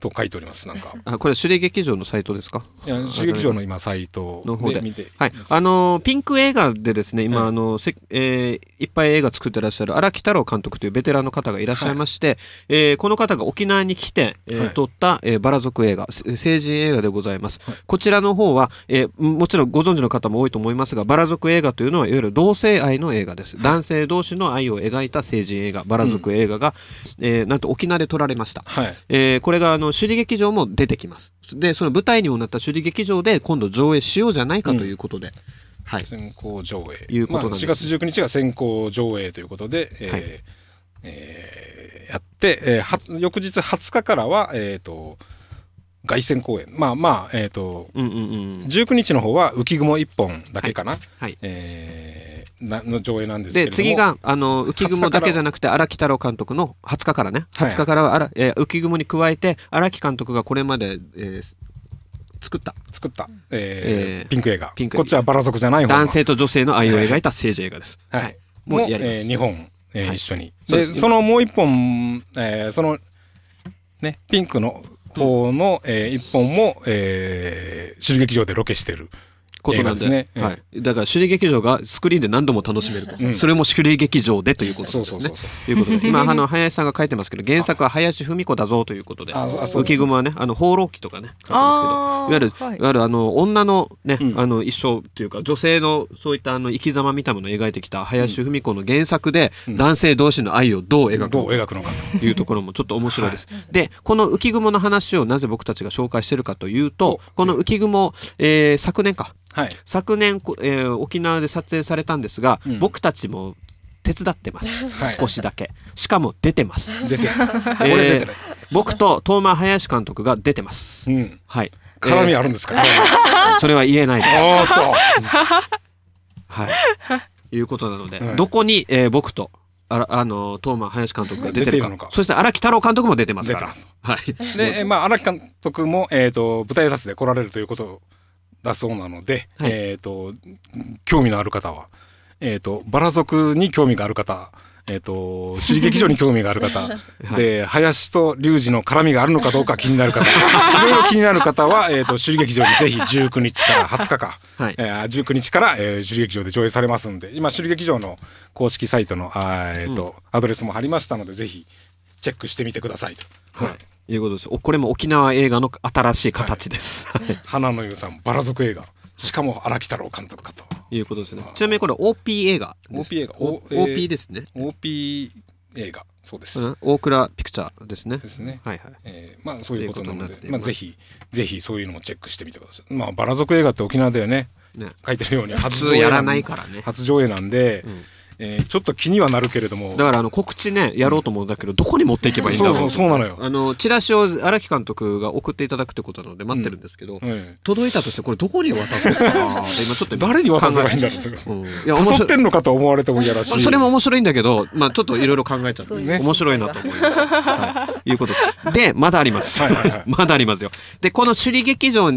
と書いておりますなんか あこれ首里劇場のサイトですか手芸劇場の今サイトの方ではいあのピンク映画でですね今、い、あのせえー、いっぱい映画作ってらっしゃる荒木太郎監督というベテランの方がいらっしゃいまして、はい、えー、この方が沖縄に来て、えー、撮った、えー、バラ族映画成人映画でございます、はい、こちらの方は、えー、もちろんご存知の方も多いと思いますがバラ族映画というのはいわゆる同性愛の映画です、はい、男性同士の愛を描いた成人映画バラ族映画が、うん、えー、なんと沖縄で撮られました、はい、えー、これがあの首里劇場も出てきます。で、その舞台にもなった首里劇場で今度上映しようじゃないかということで。うん、はい、先行上映いうことなんです、まあ、4月19日が先行上映ということで、えー、はい、えー、やって、えー、は翌日20日からは、えーと凱旋公演まあまあえっ、ー、と、うんうんうん、19日の方は浮雲1本だけかな、はいはい、えー、の上映なんですけど次があの浮雲だけじゃなくて荒木太郎監督の20日からね20日からは、はい、えー、浮雲に加えて荒木監督がこれまで、えー、作った作った、えー、えー、ピンク映画こっちはバラ族じゃない方男性と女性の愛を描いた政治映画です、はい、はい、もうやります、えー、2本、えー、はい、一緒にでそのもう一本、えー、そのねピンクの方の、えー、一本も、えー、襲撃場でロケしてる。ことなんでね、はい、だから首里劇場がスクリーンで何度も楽しめると、うん、それも首里劇場でということですね。ということで 今あの林さんが書いてますけど原作は林芙美子だぞということで浮雲はねあの放浪記とかね書いてますけどいわゆる、はい、わゆるあの女のね、うん、あの一生というか女性のそういったあの生き様みたいなものを描いてきた林芙美子の原作で、うん、男性同士の愛をどう描くのかというところもちょっと面白いです。はい、でこの浮雲の話をなぜ僕たちが紹介してるかというとこの浮雲、えー、昨年かはい、昨年、えー、沖縄で撮影されたんですが、うん、僕たちも手伝ってます、はい、少しだけしかも出てます出てる、えー、僕と東間林監督が出てます、うん、はい絡みあるんですか、ね、えー、それは言えないですはいいうことなので、はい、どこに、えー、僕とあらあの東間林監督が出てるかそして荒木太郎監督も出てますからはいで、まあ、荒木監督も、えーと、舞台挨拶で来られるということだそうなので、はい、えっ、ー、と、興味のある方は、えっ、ー、と、バラ族に興味がある方、えっ、ー、と、手劇場に興味がある方、で、林と龍二の絡みがあるのかどうか気になる方、いろいろ気になる方は、えっ、ー、と、手劇場にぜひ19日から20日か、はい、えー、19日から、えー、手劇場で上映されますんで、今、手裏劇場の公式サイトの、えっ、と、うん、アドレスも貼りましたので、ぜひ、チェックしてみてくださいと。はい、い、うことです。これも沖縄映画の新しい形です。はい、花の湯さん、バラ族映画。しかも荒木太郎監督かということですね。ちなみにこれ OP 映画 OP 映画 OP ですね。OP 映画そうです、うん、大倉ピクチャーですね。ですね。はいはい。えー、まあそういうことなので、ままあぜひぜひそういうのもチェックしてみてください。まあバラ族映画って沖縄だよね。ね書いてるように初やらないからね。初上映なんで、うん、えー、ちょっと気にはなるけれどもだからあの告知ねやろうと思うんだけど、どこに持っていけばいいんだろうそうそうそうなのよあのチラシを荒木監督が送っていただくってことなので待ってるんですけど、うんうん、届いたとしてこれどこに渡すのか 今ちょっと誰に渡せばいいんだろう、うん、いや誘ってんのかと思われても嫌らしいそれも面白いんだけど、まあ、ちょっといろいろ考えちゃって、ね、面白いなと思います、はい、いうことでまだあります、はいはいはい、まだありますよでこの首里劇場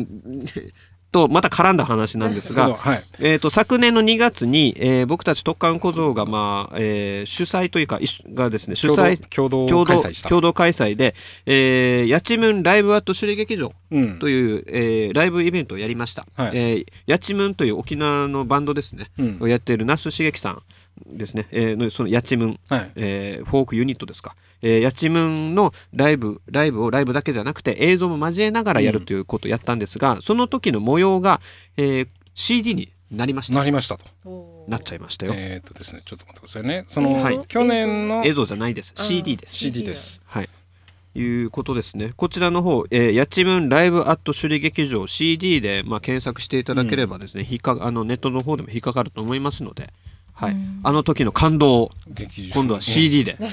とまた絡んだ話なんですが、はい、えと、昨年の2月に、えー、僕たち特艦小僧が、まあえー、主催というかがですね主催共同共同共同開催で、えやちむんライブアット首里劇場という、うん、えー、ライブイベントをやりました、はいえー、やちむんという沖縄のバンドですね、うん、をやっている那須茂樹さんですね、えー、のそのやちむん、えフォークユニットですか、えー、やちむんのライブ、ライブをライブだけじゃなくて映像も交えながらやるということをやったんですが、うん、その時の模様が、えー、CD になりました。なりましたと。なっちゃいましたよ。えっ、とですね、ちょっと待ってくださいね。その、はい、去年の映像じゃないです。CD です。CD です。はい。いうことですね。こちらの方、えー、やちむんライブアット首里劇場 CD で、まあ、検索していただければですね、うん、かあのネットの方でも引っかかると思いますので、はい、あの時の感動を今度は CD で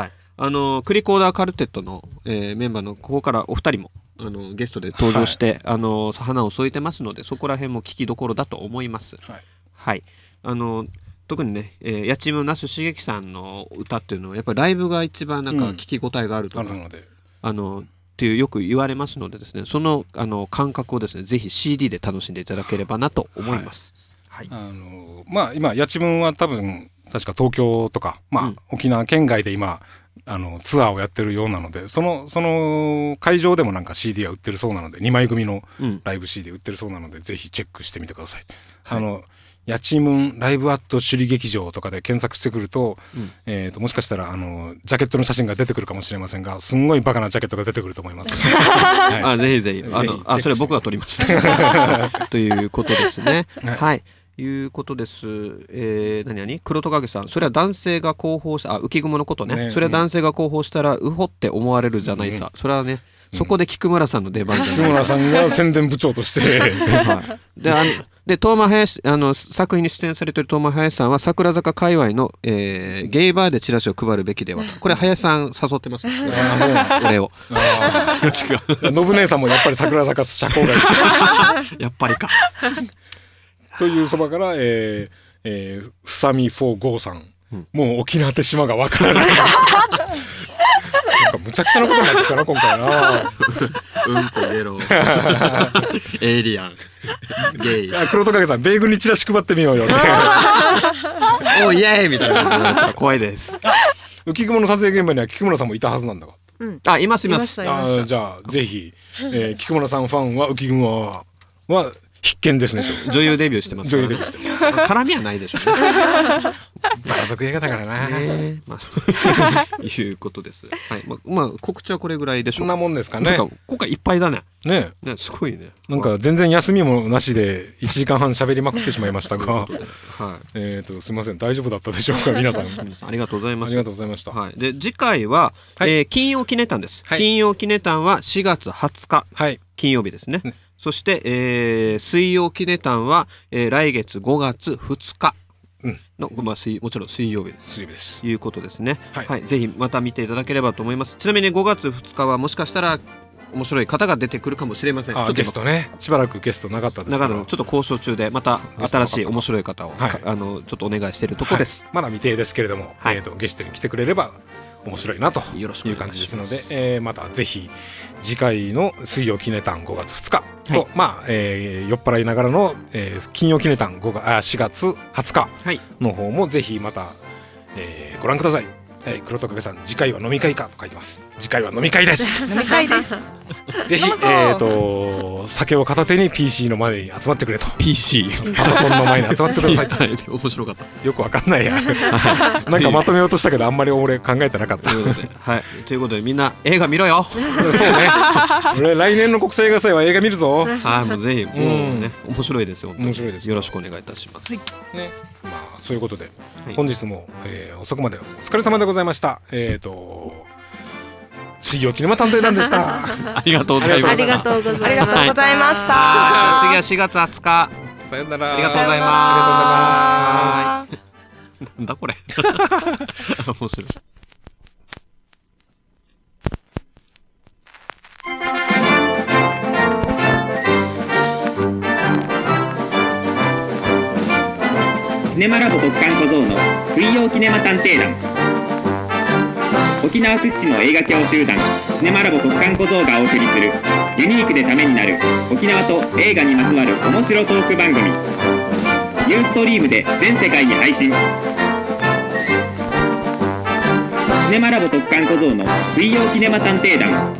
はい、あのクリコーダーカルテットの、えーメンバーのここからお二人もあのゲストで登場して、あの花を添えてますのでそこら辺も聞きどころだと思います。はいはい、あの特にね、えー、八千代那須茂樹さんの歌っていうのはやっぱりライブが一番なんか聞き応えがあるとか、あるのであのっていうよく言われますのでですねそのあの感覚をですねぜひ CD で楽しんでいただければなと思います。はい、あのまあ今八千文は多分確か東京とか、まあ、うん、沖縄県外で今、あの、ツアーをやってるようなので、その、その会場でもなんか CD は売ってるそうなので、2枚組のライブ CD 売ってるそうなので、うん、ぜひチェックしてみてください。はい、あの、やちむんライブアット首里劇場とかで検索してくると、うん、えっ、と、もしかしたら、あの、ジャケットの写真が出てくるかもしれませんが、すんごいバカなジャケットが出てくると思います。はい、あ、ぜひぜひ。あの、あ、それ僕が撮りました。ということですね。はい、はい。いうことです。えー、何何黒トカゲさん、それは男性が広報した、あ、浮雲のことね。ねそれは男性が広報したら、うほって思われるじゃないさ。うん、それはね、そこで菊村さんの出番じゃない菊村さんが宣伝部長として。はい、で、あの、で、東間林、あの、作品に出演されている東間林さんは、桜坂界隈の、えー、ゲイバーでチラシを配るべきではと。これ、林さん誘ってますね。これを。あ違う違う。信姉さんもやっぱり桜坂社交がやっぱりか。というそばから、えー、えー、ふさみ4 5ーさん、うん、もう沖縄って島がわからない。なんかむちゃくちゃなことになってきたな、今回な。うんこゲロ。エイリアン。ゲイ。黒戸影さん、米軍にチラシ配ってみようよ。おい、イエーイみたいな。怖いです。浮雲の撮影現場には菊村さんもいたはずなんだが。うん、あ、いますいます。あじゃあ、ぜひ、えー、菊村さんファンは浮雲は、は、必見ですね女優デビューしてます女優デビューしてます、絡みはないでしょうねバ 族映画だからな、ねまあ、そ ういうことですはいまあ、まあ、告知はこれぐらいでしょうなもんですかね今回いっぱいだねねねすごいねなんか全然休みもなしで1時間半喋りまくってしまいましたがはいえっ、とすみません大丈夫だったでしょうか皆さんありがとうございましたありがとうございました、はい、で次回は、ええ金曜記念館です、金曜記念館は4月20日、はい、金曜日ですねそして、えー、水曜記念館は、えー、来月5月2日の、うん、まあ、水もちろん水曜日水曜日ですいうことですね、はい、はい、ぜひまた見ていただければと思いますちなみに5月2日はもしかしたら面白い方が出てくるかもしれませんちゲストねしばらくゲストなかったですけどちょっと交渉中でまた新しい面白い方を、はい、あのちょっとお願いしているところです、はい、まだ未定ですけれども、えーと、ゲストに来てくれれば面白いなという感じですのでまえー、またぜひ次回の水曜記念館5月2日と、はい、まあ、えー、酔っ払いながらの、えー、金曜記念館5月あ4月20日の方もぜひまた、えー、ご覧ください。えー、黒戸影さん次回は飲み会かと書いてます次回は飲み会です 飲み会です ぜひえっ、と酒を片手に PC の前に集まってくれと PC パソコンの前に集まってくださいと 面白かったよくわかんないやなんかまとめようとしたけどあんまり俺考えてなかったはいということでみんな映画見ろよそうね俺来年の国際映画祭は映画見るぞはいもうぜひもうね、面白いですよ面白いですよろしくお願いいたします、はい、ねまあ、そういうことで、はい、本日も、えー、遅くまでお疲れ様でございました。えっ、ー、と、水曜キネマ探偵団でした。ありがとうございました。ありがとうございました。次は4月20日。さよなら。ありがとうございます。ありがとうございます。なんだこれ。面白い。シネマラボ特寒小僧の水曜キネマ探偵団沖縄屈指の映画教集団シネマラボ特艦小僧がお送りするユニークでためになる沖縄と映画にまつわる面白トーク番組ユーストリームで全世界に配信シネマラボ特艦小僧の水曜キネマ探偵団